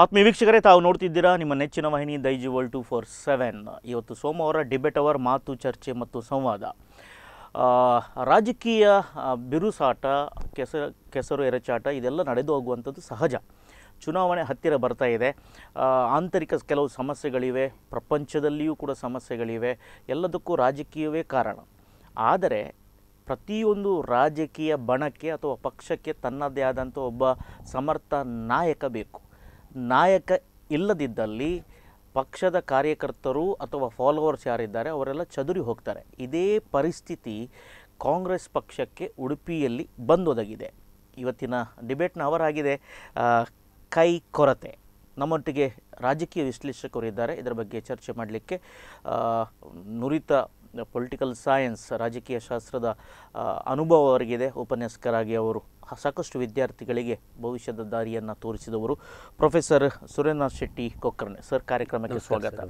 ಆತ್ಮೀಯ ವೀಕ್ಷಕರೇ ತಾವು ನೋಡ್ತಿದ್ದೀರಾ ನಿಮ್ಮ ನೆಚ್ಚಿನ ವಾಹಿನಿ ವರ್ಲ್ ಟು ಫೋರ್ ಸೆವೆನ್ ಇವತ್ತು ಸೋಮವಾರ ಡಿಬೇಟ್ ಅವರ್ ಮಾತು ಚರ್ಚೆ ಮತ್ತು ಸಂವಾದ ರಾಜಕೀಯ ಬಿರುಸಾಟ ಕೆಸ ಕೆಸರು ಎರಚಾಟ ಇದೆಲ್ಲ ನಡೆದು ಹೋಗುವಂಥದ್ದು ಸಹಜ ಚುನಾವಣೆ ಹತ್ತಿರ ಬರ್ತಾ ಇದೆ ಆಂತರಿಕ ಕೆಲವು ಸಮಸ್ಯೆಗಳಿವೆ ಪ್ರಪಂಚದಲ್ಲಿಯೂ ಕೂಡ ಸಮಸ್ಯೆಗಳಿವೆ ಎಲ್ಲದಕ್ಕೂ ರಾಜಕೀಯವೇ ಕಾರಣ ಆದರೆ ಪ್ರತಿಯೊಂದು ರಾಜಕೀಯ ಬಣಕ್ಕೆ ಅಥವಾ ಪಕ್ಷಕ್ಕೆ ತನ್ನದೇ ಆದಂಥ ಒಬ್ಬ ಸಮರ್ಥ ನಾಯಕ ಬೇಕು ನಾಯಕ ಇಲ್ಲದಿದ್ದಲ್ಲಿ ಪಕ್ಷದ ಕಾರ್ಯಕರ್ತರು ಅಥವಾ ಫಾಲೋವರ್ಸ್ ಯಾರಿದ್ದಾರೆ ಅವರೆಲ್ಲ ಚದುರಿ ಹೋಗ್ತಾರೆ ಇದೇ ಪರಿಸ್ಥಿತಿ ಕಾಂಗ್ರೆಸ್ ಪಕ್ಷಕ್ಕೆ ಉಡುಪಿಯಲ್ಲಿ ಬಂದೊದಗಿದೆ ಇವತ್ತಿನ ಡಿಬೇಟ್ನ ಅವರಾಗಿದೆ ಕೈ ಕೊರತೆ ನಮ್ಮೊಟ್ಟಿಗೆ ರಾಜಕೀಯ ವಿಶ್ಲೇಷಕರು ಇದ್ದಾರೆ ಇದರ ಬಗ್ಗೆ ಚರ್ಚೆ ಮಾಡಲಿಕ್ಕೆ ನುರಿತ ಪೊಲಿಟಿಕಲ್ ಸೈನ್ಸ್ ರಾಜಕೀಯ ಶಾಸ್ತ್ರದ ಅನುಭವ ಅವರಿಗಿದೆ ಉಪನ್ಯಾಸಕರಾಗಿ ಅವರು ಸಾಕಷ್ಟು ವಿದ್ಯಾರ್ಥಿಗಳಿಗೆ ಭವಿಷ್ಯದ ದಾರಿಯನ್ನು ತೋರಿಸಿದವರು ಪ್ರೊಫೆಸರ್ ಸುರೇಂದ್ರನಾಥ್ ಶೆಟ್ಟಿ ಕೊಕ್ಕರ್ಣೆ ಸರ್ ಕಾರ್ಯಕ್ರಮಕ್ಕೆ ಸ್ವಾಗತ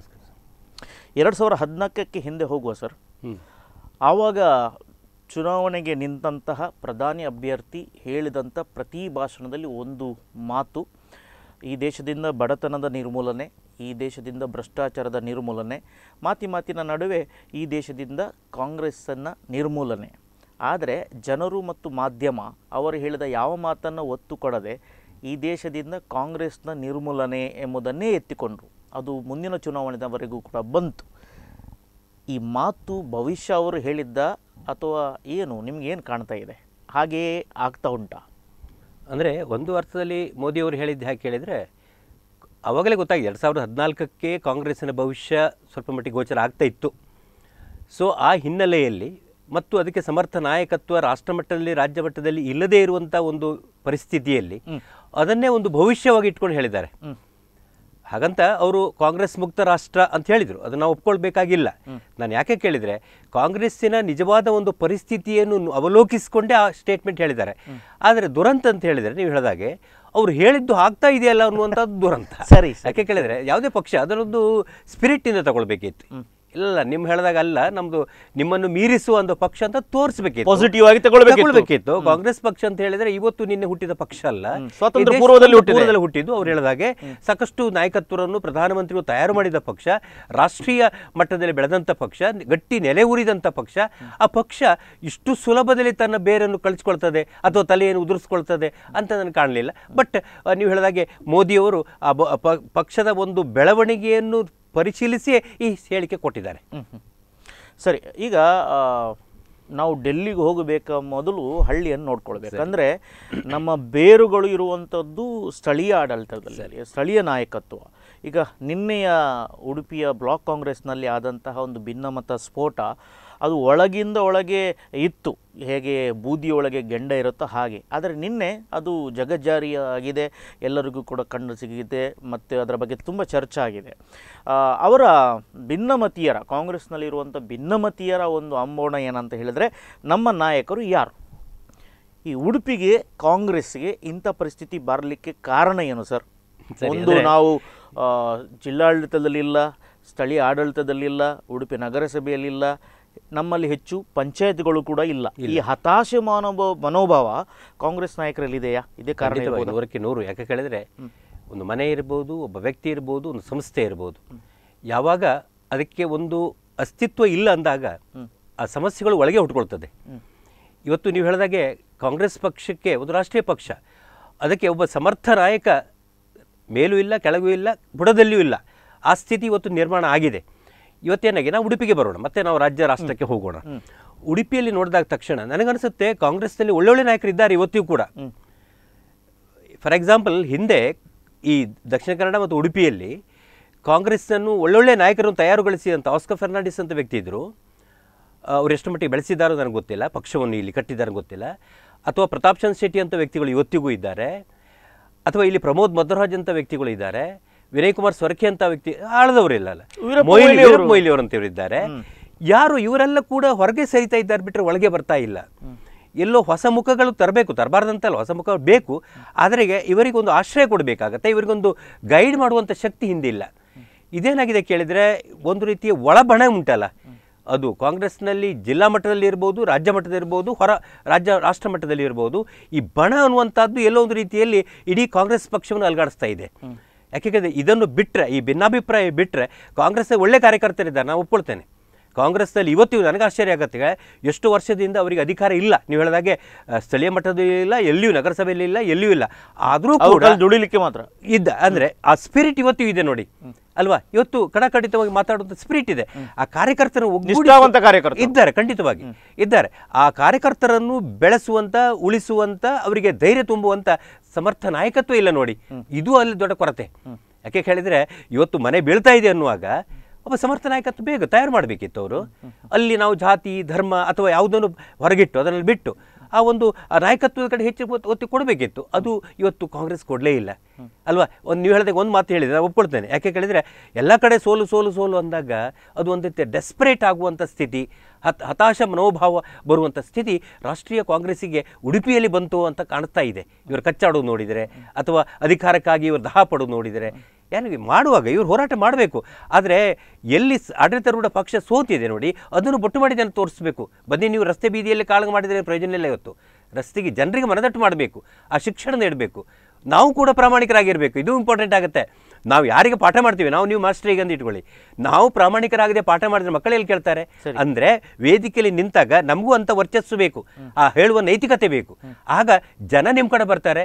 ಎರಡು ಸಾವಿರ ಹದಿನಾಲ್ಕಕ್ಕೆ ಹಿಂದೆ ಹೋಗುವ ಸರ್ ಆವಾಗ ಚುನಾವಣೆಗೆ ನಿಂತಹ ಪ್ರಧಾನಿ ಅಭ್ಯರ್ಥಿ ಹೇಳಿದಂಥ ಪ್ರತಿ ಭಾಷಣದಲ್ಲಿ ಒಂದು ಮಾತು ಈ ದೇಶದಿಂದ ಬಡತನದ ನಿರ್ಮೂಲನೆ ಈ ದೇಶದಿಂದ ಭ್ರಷ್ಟಾಚಾರದ ನಿರ್ಮೂಲನೆ ಮಾತಿ ಮಾತಿನ ನಡುವೆ ಈ ದೇಶದಿಂದ ಕಾಂಗ್ರೆಸ್ಸನ್ನು ನಿರ್ಮೂಲನೆ ಆದರೆ ಜನರು ಮತ್ತು ಮಾಧ್ಯಮ ಅವರು ಹೇಳಿದ ಯಾವ ಮಾತನ್ನು ಒತ್ತು ಕೊಡದೆ ಈ ದೇಶದಿಂದ ಕಾಂಗ್ರೆಸ್ನ ನಿರ್ಮೂಲನೆ ಎಂಬುದನ್ನೇ ಎತ್ತಿಕೊಂಡರು ಅದು ಮುಂದಿನ ಚುನಾವಣೆಯವರೆಗೂ ಕೂಡ ಬಂತು ಈ ಮಾತು ಭವಿಷ್ಯ ಅವರು ಹೇಳಿದ್ದ ಅಥವಾ ಏನು ನಿಮಗೇನು ಕಾಣ್ತಾ ಇದೆ ಹಾಗೆಯೇ ಆಗ್ತಾ ಉಂಟಾ ಅಂದರೆ ಒಂದು ಅರ್ಥದಲ್ಲಿ ಮೋದಿಯವರು ಹೇಳಿದ್ದು ಯಾಕೆ ಕೇಳಿದರೆ ಅವಾಗಲೇ ಗೊತ್ತಾಗಿದೆ ಎರಡು ಸಾವಿರದ ಹದಿನಾಲ್ಕಕ್ಕೆ ಕಾಂಗ್ರೆಸ್ಸಿನ ಭವಿಷ್ಯ ಸ್ವಲ್ಪ ಮಟ್ಟಿಗೆ ಗೋಚರ ಆಗ್ತಾ ಇತ್ತು ಸೊ ಆ ಹಿನ್ನೆಲೆಯಲ್ಲಿ ಮತ್ತು ಅದಕ್ಕೆ ಸಮರ್ಥ ನಾಯಕತ್ವ ರಾಷ್ಟ್ರ ಮಟ್ಟದಲ್ಲಿ ರಾಜ್ಯ ಮಟ್ಟದಲ್ಲಿ ಇಲ್ಲದೇ ಇರುವಂಥ ಒಂದು ಪರಿಸ್ಥಿತಿಯಲ್ಲಿ ಅದನ್ನೇ ಒಂದು ಭವಿಷ್ಯವಾಗಿ ಇಟ್ಕೊಂಡು ಹೇಳಿದ್ದಾರೆ ಹಾಗಂತ ಅವರು ಕಾಂಗ್ರೆಸ್ ಮುಕ್ತ ರಾಷ್ಟ್ರ ಅಂತ ಹೇಳಿದರು ಅದನ್ನು ನಾವು ಒಪ್ಕೊಳ್ಬೇಕಾಗಿಲ್ಲ ನಾನು ಯಾಕೆ ಕೇಳಿದರೆ ಕಾಂಗ್ರೆಸ್ಸಿನ ನಿಜವಾದ ಒಂದು ಪರಿಸ್ಥಿತಿಯನ್ನು ಅವಲೋಕಿಸಿಕೊಂಡೇ ಆ ಸ್ಟೇಟ್ಮೆಂಟ್ ಹೇಳಿದ್ದಾರೆ ಆದರೆ ದುರಂತ ಅಂತ ಹೇಳಿದರೆ ನೀವು ಹೇಳಿದಾಗೆ ಅವ್ರು ಹೇಳಿದ್ದು ಆಗ್ತಾ ಇದೆಯಲ್ಲ ಅನ್ನುವಂಥದ್ದು ದುರಂತ ಸರಿ ಯಾಕೆ ಕೇಳಿದರೆ ಯಾವುದೇ ಪಕ್ಷ ಅದರೊಂದು ಸ್ಪಿರಿಟ್ನಿಂದ ತಗೊಳ್ಬೇಕಿತ್ತು ಇಲ್ಲ ನಿಮ್ಮ ಹೇಳಿದಾಗ ಅಲ್ಲ ನಮ್ಮದು ನಿಮ್ಮನ್ನು ಮೀರಿಸುವ ಒಂದು ಪಕ್ಷ ಅಂತ ತೋರಿಸಬೇಕಿತ್ತು ಪಾಸಿಟಿವ್ ಆಗಿ ತಗೊಳ್ಬೇಕಿತ್ತು ಕಾಂಗ್ರೆಸ್ ಪಕ್ಷ ಅಂತ ಹೇಳಿದ್ರೆ ಇವತ್ತು ನಿನ್ನೆ ಹುಟ್ಟಿದ ಪಕ್ಷ ಅಲ್ಲ ಸ್ವಾತಂತ್ರ್ಯ ಪೂರ್ವದಲ್ಲಿ ಪೂರ್ವದಲ್ಲಿ ಹುಟ್ಟಿದ್ದು ಅವ್ರು ಹೇಳಿದಾಗೆ ಸಾಕಷ್ಟು ನಾಯಕತ್ವವನ್ನು ಪ್ರಧಾನಮಂತ್ರಿಗಳು ತಯಾರು ಮಾಡಿದ ಪಕ್ಷ ರಾಷ್ಟ್ರೀಯ ಮಟ್ಟದಲ್ಲಿ ಬೆಳೆದಂಥ ಪಕ್ಷ ಗಟ್ಟಿ ನೆಲೆ ಉರಿದಂಥ ಪಕ್ಷ ಆ ಪಕ್ಷ ಇಷ್ಟು ಸುಲಭದಲ್ಲಿ ತನ್ನ ಬೇರನ್ನು ಕಳಿಸ್ಕೊಳ್ತದೆ ಅಥವಾ ತಲೆಯನ್ನು ಉದುರಿಸ್ಕೊಳ್ತದೆ ಅಂತ ನಾನು ಕಾಣಲಿಲ್ಲ ಬಟ್ ನೀವು ಹೇಳಿದಾಗೆ ಮೋದಿಯವರು ಆ ಪಕ್ಷದ ಒಂದು ಬೆಳವಣಿಗೆಯನ್ನು ಪರಿಶೀಲಿಸಿ ಈ ಹೇಳಿಕೆ ಕೊಟ್ಟಿದ್ದಾರೆ ಸರಿ ಈಗ ನಾವು ಡೆಲ್ಲಿಗೆ ಹೋಗಬೇಕ ಮೊದಲು ಹಳ್ಳಿಯನ್ನು ನೋಡ್ಕೊಳ್ಬೇಕಂದ್ರೆ ನಮ್ಮ ಬೇರುಗಳು ಇರುವಂಥದ್ದು ಸ್ಥಳೀಯ ಆಡಳಿತದಲ್ಲಿ ಸ್ಥಳೀಯ ನಾಯಕತ್ವ ಈಗ ನಿನ್ನೆಯ ಉಡುಪಿಯ ಬ್ಲಾಕ್ ಕಾಂಗ್ರೆಸ್ನಲ್ಲಿ ಆದಂತಹ ಒಂದು ಭಿನ್ನಮತ ಸ್ಫೋಟ ಅದು ಒಳಗಿಂದ ಒಳಗೆ ಇತ್ತು ಹೇಗೆ ಬೂದಿಯೊಳಗೆ ಗೆಂಡ ಇರುತ್ತೋ ಹಾಗೆ ಆದರೆ ನಿನ್ನೆ ಅದು ಜಗಜ್ಜಾರಿಯಾಗಿದೆ ಎಲ್ಲರಿಗೂ ಕೂಡ ಕಣ್ಣು ಸಿಗಿದೆ ಮತ್ತು ಅದರ ಬಗ್ಗೆ ತುಂಬ ಚರ್ಚೆ ಆಗಿದೆ ಅವರ ಭಿನ್ನಮತೀಯರ ಕಾಂಗ್ರೆಸ್ನಲ್ಲಿರುವಂಥ ಭಿನ್ನಮತೀಯರ ಒಂದು ಅಂಬೋಣ ಏನಂತ ಹೇಳಿದರೆ ನಮ್ಮ ನಾಯಕರು ಯಾರು ಈ ಉಡುಪಿಗೆ ಕಾಂಗ್ರೆಸ್ಗೆ ಇಂಥ ಪರಿಸ್ಥಿತಿ ಬರಲಿಕ್ಕೆ ಕಾರಣ ಏನು ಸರ್ ಒಂದು ನಾವು ಜಿಲ್ಲಾಡಳಿತದಲ್ಲಿಲ್ಲ ಸ್ಥಳೀಯ ಆಡಳಿತದಲ್ಲಿಲ್ಲ ಉಡುಪಿ ನಗರಸಭೆಯಲ್ಲಿಲ್ಲ ನಮ್ಮಲ್ಲಿ ಹೆಚ್ಚು ಪಂಚಾಯತ್ಗಳು ಕೂಡ ಇಲ್ಲ ಈ ಹತಾಶೆ ಮನೋಭಾವ ಮನೋಭಾವ ಕಾಂಗ್ರೆಸ್ ನಾಯಕರಲ್ಲಿ ಇದೆಯಾ ಇದೇ ಕಾರಣ ನೂರು ಯಾಕೆ ಕೇಳಿದ್ರೆ ಒಂದು ಮನೆ ಇರ್ಬೋದು ಒಬ್ಬ ವ್ಯಕ್ತಿ ಇರ್ಬೋದು ಒಂದು ಸಂಸ್ಥೆ ಇರ್ಬೋದು ಯಾವಾಗ ಅದಕ್ಕೆ ಒಂದು ಅಸ್ತಿತ್ವ ಇಲ್ಲ ಅಂದಾಗ ಆ ಸಮಸ್ಯೆಗಳು ಒಳಗೆ ಹುಟ್ಕೊಳ್ತದೆ ಇವತ್ತು ನೀವು ಹೇಳಿದಾಗೆ ಕಾಂಗ್ರೆಸ್ ಪಕ್ಷಕ್ಕೆ ಒಂದು ರಾಷ್ಟ್ರೀಯ ಪಕ್ಷ ಅದಕ್ಕೆ ಒಬ್ಬ ಸಮರ್ಥ ನಾಯಕ ಮೇಲೂ ಇಲ್ಲ ಕೆಳಗೂ ಇಲ್ಲ ಬುಡದಲ್ಲಿಯೂ ಇಲ್ಲ ಆ ಸ್ಥಿತಿ ಇವತ್ತು ನಿರ್ಮಾಣ ಆಗಿದೆ ಇವತ್ತೇನಾಗಿ ನಾವು ಉಡುಪಿಗೆ ಬರೋಣ ಮತ್ತೆ ನಾವು ರಾಜ್ಯ ರಾಷ್ಟ್ರಕ್ಕೆ ಹೋಗೋಣ ಉಡುಪಿಯಲ್ಲಿ ನೋಡಿದಾಗ ತಕ್ಷಣ ನನಗನ್ಸುತ್ತೆ ಕಾಂಗ್ರೆಸ್ನಲ್ಲಿ ಒಳ್ಳೊಳ್ಳೆ ನಾಯಕರು ಇದ್ದಾರೆ ಇವತ್ತಿಗೂ ಕೂಡ ಫಾರ್ ಎಕ್ಸಾಂಪಲ್ ಹಿಂದೆ ಈ ದಕ್ಷಿಣ ಕನ್ನಡ ಮತ್ತು ಉಡುಪಿಯಲ್ಲಿ ಕಾಂಗ್ರೆಸ್ಸನ್ನು ಒಳ್ಳೊಳ್ಳೆ ನಾಯಕರನ್ನು ತಯಾರುಗೊಳಿಸಿ ಅಂತ ಆಸ್ಕರ್ ಫರ್ನಾಂಡಿಸ್ ಅಂತ ವ್ಯಕ್ತಿ ಇದ್ದರು ಅವ್ರು ಎಷ್ಟು ಮಟ್ಟಿಗೆ ಬೆಳೆಸಿದ್ದಾರೋ ನನಗೆ ಗೊತ್ತಿಲ್ಲ ಪಕ್ಷವನ್ನು ಇಲ್ಲಿ ಕಟ್ಟಿದ್ದಾರೆ ಗೊತ್ತಿಲ್ಲ ಅಥವಾ ಪ್ರತಾಪ್ ಚಂದ್ ಶೆಟ್ಟಿ ಅಂತ ವ್ಯಕ್ತಿಗಳು ಇವತ್ತಿಗೂ ಇದ್ದಾರೆ ಅಥವಾ ಇಲ್ಲಿ ಪ್ರಮೋದ್ ಮಧುರಾಜ್ ಅಂತ ವ್ಯಕ್ತಿಗಳು ಇದ್ದಾರೆ ವಿನಯ್ ಕುಮಾರ್ ಸೊರಕೆ ಅಂತ ವ್ಯಕ್ತಿ ಆಳದವರು ಇಲ್ಲ ಮೊಯ್ಲಿ ಮೊಯ್ಲಿ ಅವರು ಅಂತ ಇವರಿದ್ದಾರೆ ಯಾರು ಇವರೆಲ್ಲ ಕೂಡ ಹೊರಗೆ ಸರಿತಾ ಇದ್ದಾರೆ ಬಿಟ್ಟರೆ ಒಳಗೆ ಬರ್ತಾ ಇಲ್ಲ ಎಲ್ಲೋ ಹೊಸ ಮುಖಗಳು ತರಬೇಕು ತರಬಾರ್ದಂತಲ್ಲ ಹೊಸ ಮುಖ ಬೇಕು ಆದರೆ ಇವರಿಗೊಂದು ಆಶ್ರಯ ಕೊಡಬೇಕಾಗತ್ತೆ ಇವರಿಗೊಂದು ಗೈಡ್ ಮಾಡುವಂಥ ಶಕ್ತಿ ಹಿಂದಿಲ್ಲ ಇದೇನಾಗಿದೆ ಕೇಳಿದರೆ ಒಂದು ರೀತಿಯ ಒಳಬಣ ಉಂಟಲ್ಲ ಅದು ಕಾಂಗ್ರೆಸ್ನಲ್ಲಿ ಜಿಲ್ಲಾ ಮಟ್ಟದಲ್ಲಿ ಇರ್ಬೋದು ರಾಜ್ಯ ಮಟ್ಟದಲ್ಲಿ ಇರ್ಬೋದು ಹೊರ ರಾಜ್ಯ ರಾಷ್ಟ್ರ ಮಟ್ಟದಲ್ಲಿ ಇರ್ಬೋದು ಈ ಬಣ ಅನ್ನುವಂಥದ್ದು ಎಲ್ಲೋ ಒಂದು ರೀತಿಯಲ್ಲಿ ಇಡೀ ಕಾಂಗ್ರೆಸ್ ಪಕ್ಷವನ್ನು ಅಲ್ಗಾಡಿಸ್ತಾ ಇದೆ ಯಾಕೆಂದರೆ ಇದನ್ನು ಬಿಟ್ಟರೆ ಈ ಭಿನ್ನಾಭಿಪ್ರಾಯ ಬಿಟ್ಟರೆ ಕಾಂಗ್ರೆಸ್ ಒಳ್ಳೆ ಕಾರ್ಯಕರ್ತರಿದ್ದಾರೆ ನಾನು ಒಪ್ಕೊಳ್ತೇನೆ ಕಾಂಗ್ರೆಸ್ನಲ್ಲಿ ಇವತ್ತು ನನಗೆ ಆಶ್ಚರ್ಯ ಆಗುತ್ತೆ ಎಷ್ಟು ವರ್ಷದಿಂದ ಅವರಿಗೆ ಅಧಿಕಾರ ಇಲ್ಲ ನೀವು ಹೇಳಿದಾಗೆ ಸ್ಥಳೀಯ ಮಟ್ಟದಲ್ಲಿ ಇಲ್ಲ ಎಲ್ಲಿಯೂ ನಗರಸಭೆಯಲ್ಲಿ ಇಲ್ಲ ಎಲ್ಲಿಯೂ ಇಲ್ಲ ಆದರೂ ಕೂಡ ದುಡಿಲಿಕ್ಕೆ ಮಾತ್ರ ಇದ್ದ ಅಂದರೆ ಆ ಸ್ಪಿರಿಟ್ ಇವತ್ತು ಇದೆ ನೋಡಿ ಅಲ್ವಾ ಇವತ್ತು ಕಡಕಡಿತವಾಗಿ ಮಾತಾಡುವಂಥ ಸ್ಪಿರಿಟ್ ಇದೆ ಆ ಕಾರ್ಯಕರ್ತರು ಕಾರ್ಯಕರ್ತ ಇದ್ದಾರೆ ಖಂಡಿತವಾಗಿ ಇದ್ದಾರೆ ಆ ಕಾರ್ಯಕರ್ತರನ್ನು ಬೆಳೆಸುವಂತ ಉಳಿಸುವಂತ ಅವರಿಗೆ ಧೈರ್ಯ ತುಂಬುವಂತ ಸಮರ್ಥ ನಾಯಕತ್ವ ಇಲ್ಲ ನೋಡಿ ಇದು ಅಲ್ಲಿ ದೊಡ್ಡ ಕೊರತೆ ಯಾಕೆ ಹೇಳಿದ್ರೆ ಇವತ್ತು ಮನೆ ಬೀಳ್ತಾ ಇದೆ ಅನ್ನುವಾಗ ಒಬ್ಬ ಸಮರ್ಥ ನಾಯಕತ್ವ ಬೇಗ ತಯಾರು ಮಾಡಬೇಕಿತ್ತು ಅವರು ಅಲ್ಲಿ ನಾವು ಜಾತಿ ಧರ್ಮ ಅಥವಾ ಯಾವುದನ್ನು ಹೊರಗಿಟ್ಟು ಅದನ್ನು ಬಿಟ್ಟು ಆ ಒಂದು ನಾಯಕತ್ವದ ಕಡೆ ಹೆಚ್ಚು ಒತ್ತಿ ಕೊಡಬೇಕಿತ್ತು ಅದು ಇವತ್ತು ಕಾಂಗ್ರೆಸ್ ಕೊಡಲೇ ಇಲ್ಲ ಅಲ್ವಾ ಒಂದು ನೀವು ಹೇಳಿದಾಗ ಒಂದು ಮಾತು ಹೇಳಿದರೆ ಒಪ್ಕೊಳ್ತೇನೆ ಯಾಕೆ ಕೇಳಿದರೆ ಎಲ್ಲ ಕಡೆ ಸೋಲು ಸೋಲು ಸೋಲು ಅಂದಾಗ ಅದು ಒಂದು ರೀತಿಯ ಡೆಸ್ಪರೇಟ್ ಆಗುವಂಥ ಸ್ಥಿತಿ ಹತ್ ಹತಾಶ ಮನೋಭಾವ ಬರುವಂಥ ಸ್ಥಿತಿ ರಾಷ್ಟ್ರೀಯ ಕಾಂಗ್ರೆಸ್ಸಿಗೆ ಉಡುಪಿಯಲ್ಲಿ ಬಂತು ಅಂತ ಕಾಣಿಸ್ತಾ ಇದೆ ಇವರು ಕಚ್ಚಾಡೋದು ನೋಡಿದರೆ ಅಥವಾ ಅಧಿಕಾರಕ್ಕಾಗಿ ಇವರು ದಹ ಪಡೋದು ನೋಡಿದರೆ ಯಾರು ಮಾಡುವಾಗ ಇವರು ಹೋರಾಟ ಮಾಡಬೇಕು ಆದರೆ ಎಲ್ಲಿ ಆಡಳಿತಾರೂಢ ಪಕ್ಷ ಸೋತಿದೆ ನೋಡಿ ಅದನ್ನು ಬೊಟ್ಟು ಮಾಡಿ ಜನ ತೋರಿಸಬೇಕು ಬನ್ನಿ ನೀವು ರಸ್ತೆ ಬೀದಿಯಲ್ಲಿ ಕಾಳಗ ಮಾಡಿದರೆ ಪ್ರಯೋಜನ ಇಲ್ಲ ಇವತ್ತು ರಸ್ತೆಗೆ ಜನರಿಗೆ ಮನದಟ್ಟು ಮಾಡಬೇಕು ಆ ಶಿಕ್ಷಣ ನೀಡಬೇಕು ನಾವು ಕೂಡ ಪ್ರಾಮಾಣಿಕರಾಗಿರಬೇಕು ಇದು ಇಂಪಾರ್ಟೆಂಟ್ ಆಗುತ್ತೆ ನಾವು ಯಾರಿಗೆ ಪಾಠ ಮಾಡ್ತೀವಿ ನಾವು ನೀವು ಮಾಸ್ಟರ್ ಈಗ ಇಟ್ಕೊಳ್ಳಿ ನಾವು ಪ್ರಾಮಾಣಿಕರಾಗದೆ ಪಾಠ ಮಾಡಿದ್ರೆ ಮಕ್ಕಳು ಕೇಳ್ತಾರೆ ಅಂದರೆ ವೇದಿಕೆಯಲ್ಲಿ ನಿಂತಾಗ ನಮಗೂ ಅಂತ ವರ್ಚಸ್ಸು ಬೇಕು ಆ ಹೇಳುವ ನೈತಿಕತೆ ಬೇಕು ಆಗ ಜನ ನಿಮ್ಮ ಕಡೆ ಬರ್ತಾರೆ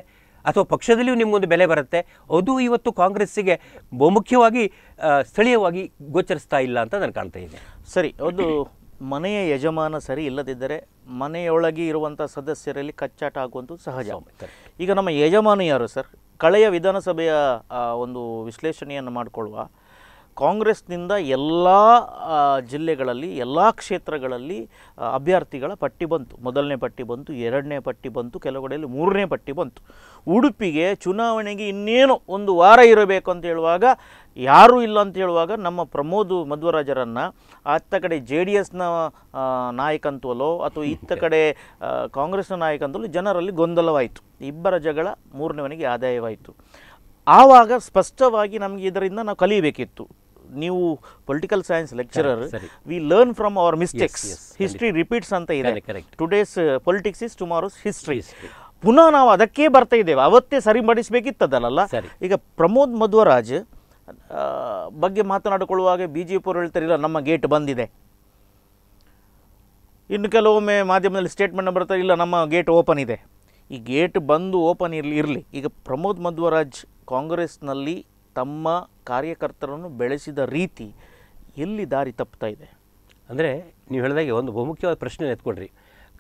ಅಥವಾ ಪಕ್ಷದಲ್ಲಿಯೂ ನಿಮ್ಮೊಂದು ಬೆಲೆ ಬರುತ್ತೆ ಅದು ಇವತ್ತು ಕಾಂಗ್ರೆಸ್ಸಿಗೆ ಬಹುಮುಖ್ಯವಾಗಿ ಸ್ಥಳೀಯವಾಗಿ ಗೋಚರಿಸ್ತಾ ಇಲ್ಲ ಅಂತ ನಾನು ಕಾಣ್ತಾ ಇದ್ದೀನಿ ಸರಿ ಒಂದು ಮನೆಯ ಯಜಮಾನ ಸರಿ ಇಲ್ಲದಿದ್ದರೆ ಮನೆಯೊಳಗೆ ಇರುವಂಥ ಸದಸ್ಯರಲ್ಲಿ ಕಚ್ಚಾಟ ಆಗುವಂಥ ಸಹಜ ಈಗ ನಮ್ಮ ಯಜಮಾನ ಯಾರು ಸರ್ ಕಳೆಯ ವಿಧಾನಸಭೆಯ ಒಂದು ವಿಶ್ಲೇಷಣೆಯನ್ನು ಮಾಡಿಕೊಳ್ಳುವ ಕಾಂಗ್ರೆಸ್ನಿಂದ ಎಲ್ಲ ಜಿಲ್ಲೆಗಳಲ್ಲಿ ಎಲ್ಲ ಕ್ಷೇತ್ರಗಳಲ್ಲಿ ಅಭ್ಯರ್ಥಿಗಳ ಪಟ್ಟಿ ಬಂತು ಮೊದಲನೇ ಪಟ್ಟಿ ಬಂತು ಎರಡನೇ ಪಟ್ಟಿ ಬಂತು ಕೆಲವು ಮೂರನೇ ಪಟ್ಟಿ ಬಂತು ಉಡುಪಿಗೆ ಚುನಾವಣೆಗೆ ಇನ್ನೇನು ಒಂದು ವಾರ ಇರಬೇಕು ಅಂತ ಹೇಳುವಾಗ ಯಾರೂ ಇಲ್ಲ ಅಂತ ಹೇಳುವಾಗ ನಮ್ಮ ಪ್ರಮೋದ್ ಮಧ್ವರಾಜರನ್ನು ಅತ್ತ ಕಡೆ ಜೆ ಡಿ ಎಸ್ನ ನಾಯಕಂತಲೋ ಅಥವಾ ಇತ್ತ ಕಡೆ ಕಾಂಗ್ರೆಸ್ನ ನಾಯಕಂತಲೋ ಜನರಲ್ಲಿ ಗೊಂದಲವಾಯಿತು ಇಬ್ಬರ ಜಗಳ ಮೂರನೇ ಮನೆಗೆ ಆದಾಯವಾಯಿತು ಆವಾಗ ಸ್ಪಷ್ಟವಾಗಿ ನಮಗೆ ಇದರಿಂದ ನಾವು ಕಲಿಯಬೇಕಿತ್ತು ನೀವು political science lecturer we learn from our mistakes history repeats ಅಂತ ಇದೆ today's politics is tomorrow's history ಪುನಃ ನಾವು ಅದಕ್ಕೆ ಬರ್ತಾ ಇದ್ದೇವೆ ಅವತ್ತೇ ಮಾಡಿಸಬೇಕಿತ್ತದಲ್ಲ ಈಗ ಪ್ರಮೋದ್ ಮಧ್ವರಾಜ್ ಬಗ್ಗೆ ಮಾತನಾಡಿಕೊಳ್ಳುವಾಗ ಬಿ ಜೆ ಪಿಯವರು ಹೇಳ್ತಾರಿಲ್ಲ ನಮ್ಮ ಗೇಟ್ ಬಂದಿದೆ ಇನ್ನು ಕೆಲವೊಮ್ಮೆ ಮಾಧ್ಯಮದಲ್ಲಿ ಸ್ಟೇಟ್ಮೆಂಟ್ ಬರ್ತಾರೆ ಇಲ್ಲ ನಮ್ಮ ಗೇಟ್ ಓಪನ್ ಇದೆ ಈ ಗೇಟ್ ಬಂದು ಓಪನ್ ಇರಲಿ ಇರಲಿ ಈಗ ಪ್ರಮೋದ್ ಮಧ್ವರಾಜ್ ಕಾಂಗ್ರೆಸ್ನಲ್ಲಿ ತಮ್ಮ ಕಾರ್ಯಕರ್ತರನ್ನು ಬೆಳೆಸಿದ ರೀತಿ ಎಲ್ಲಿ ದಾರಿ ತಪ್ಪುತ್ತಾ ಇದೆ ಅಂದರೆ ನೀವು ಹೇಳಿದಾಗೆ ಒಂದು ಬಹುಮುಖ್ಯವಾದ ಪ್ರಶ್ನೆ ಎತ್ಕೊಳ್ರಿ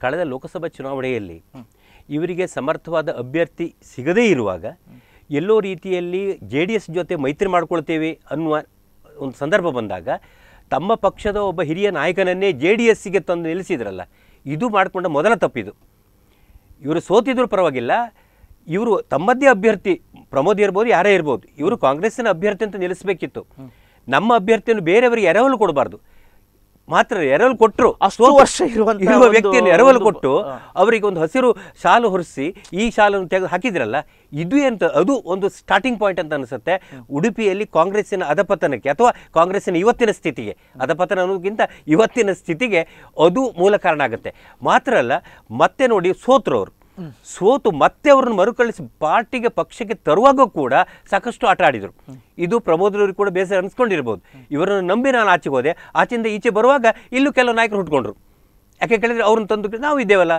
ಕಳೆದ ಲೋಕಸಭಾ ಚುನಾವಣೆಯಲ್ಲಿ ಇವರಿಗೆ ಸಮರ್ಥವಾದ ಅಭ್ಯರ್ಥಿ ಸಿಗದೇ ಇರುವಾಗ ಎಲ್ಲೋ ರೀತಿಯಲ್ಲಿ ಜೆ ಡಿ ಎಸ್ ಜೊತೆ ಮೈತ್ರಿ ಮಾಡ್ಕೊಳ್ತೇವೆ ಅನ್ನುವ ಒಂದು ಸಂದರ್ಭ ಬಂದಾಗ ತಮ್ಮ ಪಕ್ಷದ ಒಬ್ಬ ಹಿರಿಯ ನಾಯಕನನ್ನೇ ಜೆ ಡಿ ಎಸ್ಸಿಗೆ ತಂದು ನಿಲ್ಲಿಸಿದ್ರಲ್ಲ ಇದು ಮಾಡಿಕೊಂಡ ಮೊದಲ ತಪ್ಪಿದು ಇವರು ಸೋತಿದ್ರೂ ಪರವಾಗಿಲ್ಲ ಇವರು ತಮ್ಮದೇ ಅಭ್ಯರ್ಥಿ ಪ್ರಮೋದ್ ಇರ್ಬೋದು ಯಾರೇ ಇರ್ಬೋದು ಇವರು ಕಾಂಗ್ರೆಸ್ಸಿನ ಅಭ್ಯರ್ಥಿ ಅಂತ ನಿಲ್ಲಿಸಬೇಕಿತ್ತು ನಮ್ಮ ಅಭ್ಯರ್ಥಿಯನ್ನು ಬೇರೆಯವರಿಗೆ ಎರವಲು ಕೊಡಬಾರ್ದು ಮಾತ್ರ ಎರವಲು ಕೊಟ್ಟರು ಅಷ್ಟು ವರ್ಷ ಇರುವ ವ್ಯಕ್ತಿಯನ್ನು ಎರವಲು ಕೊಟ್ಟು ಅವರಿಗೆ ಒಂದು ಹಸಿರು ಶಾಲು ಹೊರಿಸಿ ಈ ಶಾಲನ್ನು ತೆಗೆದು ಹಾಕಿದ್ರಲ್ಲ ಇದು ಎಂತ ಅದು ಒಂದು ಸ್ಟಾರ್ಟಿಂಗ್ ಪಾಯಿಂಟ್ ಅಂತ ಅನಿಸುತ್ತೆ ಉಡುಪಿಯಲ್ಲಿ ಕಾಂಗ್ರೆಸ್ಸಿನ ಅಧಪತನಕ್ಕೆ ಅಥವಾ ಕಾಂಗ್ರೆಸ್ಸಿನ ಇವತ್ತಿನ ಸ್ಥಿತಿಗೆ ಅಧಪತನ ಅನ್ನೋದಕ್ಕಿಂತ ಇವತ್ತಿನ ಸ್ಥಿತಿಗೆ ಅದು ಮೂಲ ಕಾರಣ ಆಗುತ್ತೆ ಮಾತ್ರ ಅಲ್ಲ ಮತ್ತೆ ನೋಡಿ ಸೋತ್ರವರು ಸೋತು ಮತ್ತೆ ಅವ್ರನ್ನ ಮರುಕಳಿಸಿ ಪಾರ್ಟಿಗೆ ಪಕ್ಷಕ್ಕೆ ತರುವಾಗ ಕೂಡ ಸಾಕಷ್ಟು ಆಟ ಆಡಿದರು ಇದು ಪ್ರಮೋದ್ರವ್ರಿಗೆ ಕೂಡ ಬೇಸರ ಅನಿಸ್ಕೊಂಡಿರ್ಬೋದು ಇವರನ್ನು ನಂಬಿ ನಾನು ಆಚೆಗೆ ಹೋದೆ ಆಚೆಯಿಂದ ಈಚೆ ಬರುವಾಗ ಇಲ್ಲೂ ಕೆಲವು ನಾಯಕರು ಹುಟ್ಕೊಂಡ್ರು ಯಾಕೆ ಕೇಳಿದರೆ ಅವ್ರನ್ನ ತಂದು ನಾವು ಇದ್ದೇವಲ್ಲ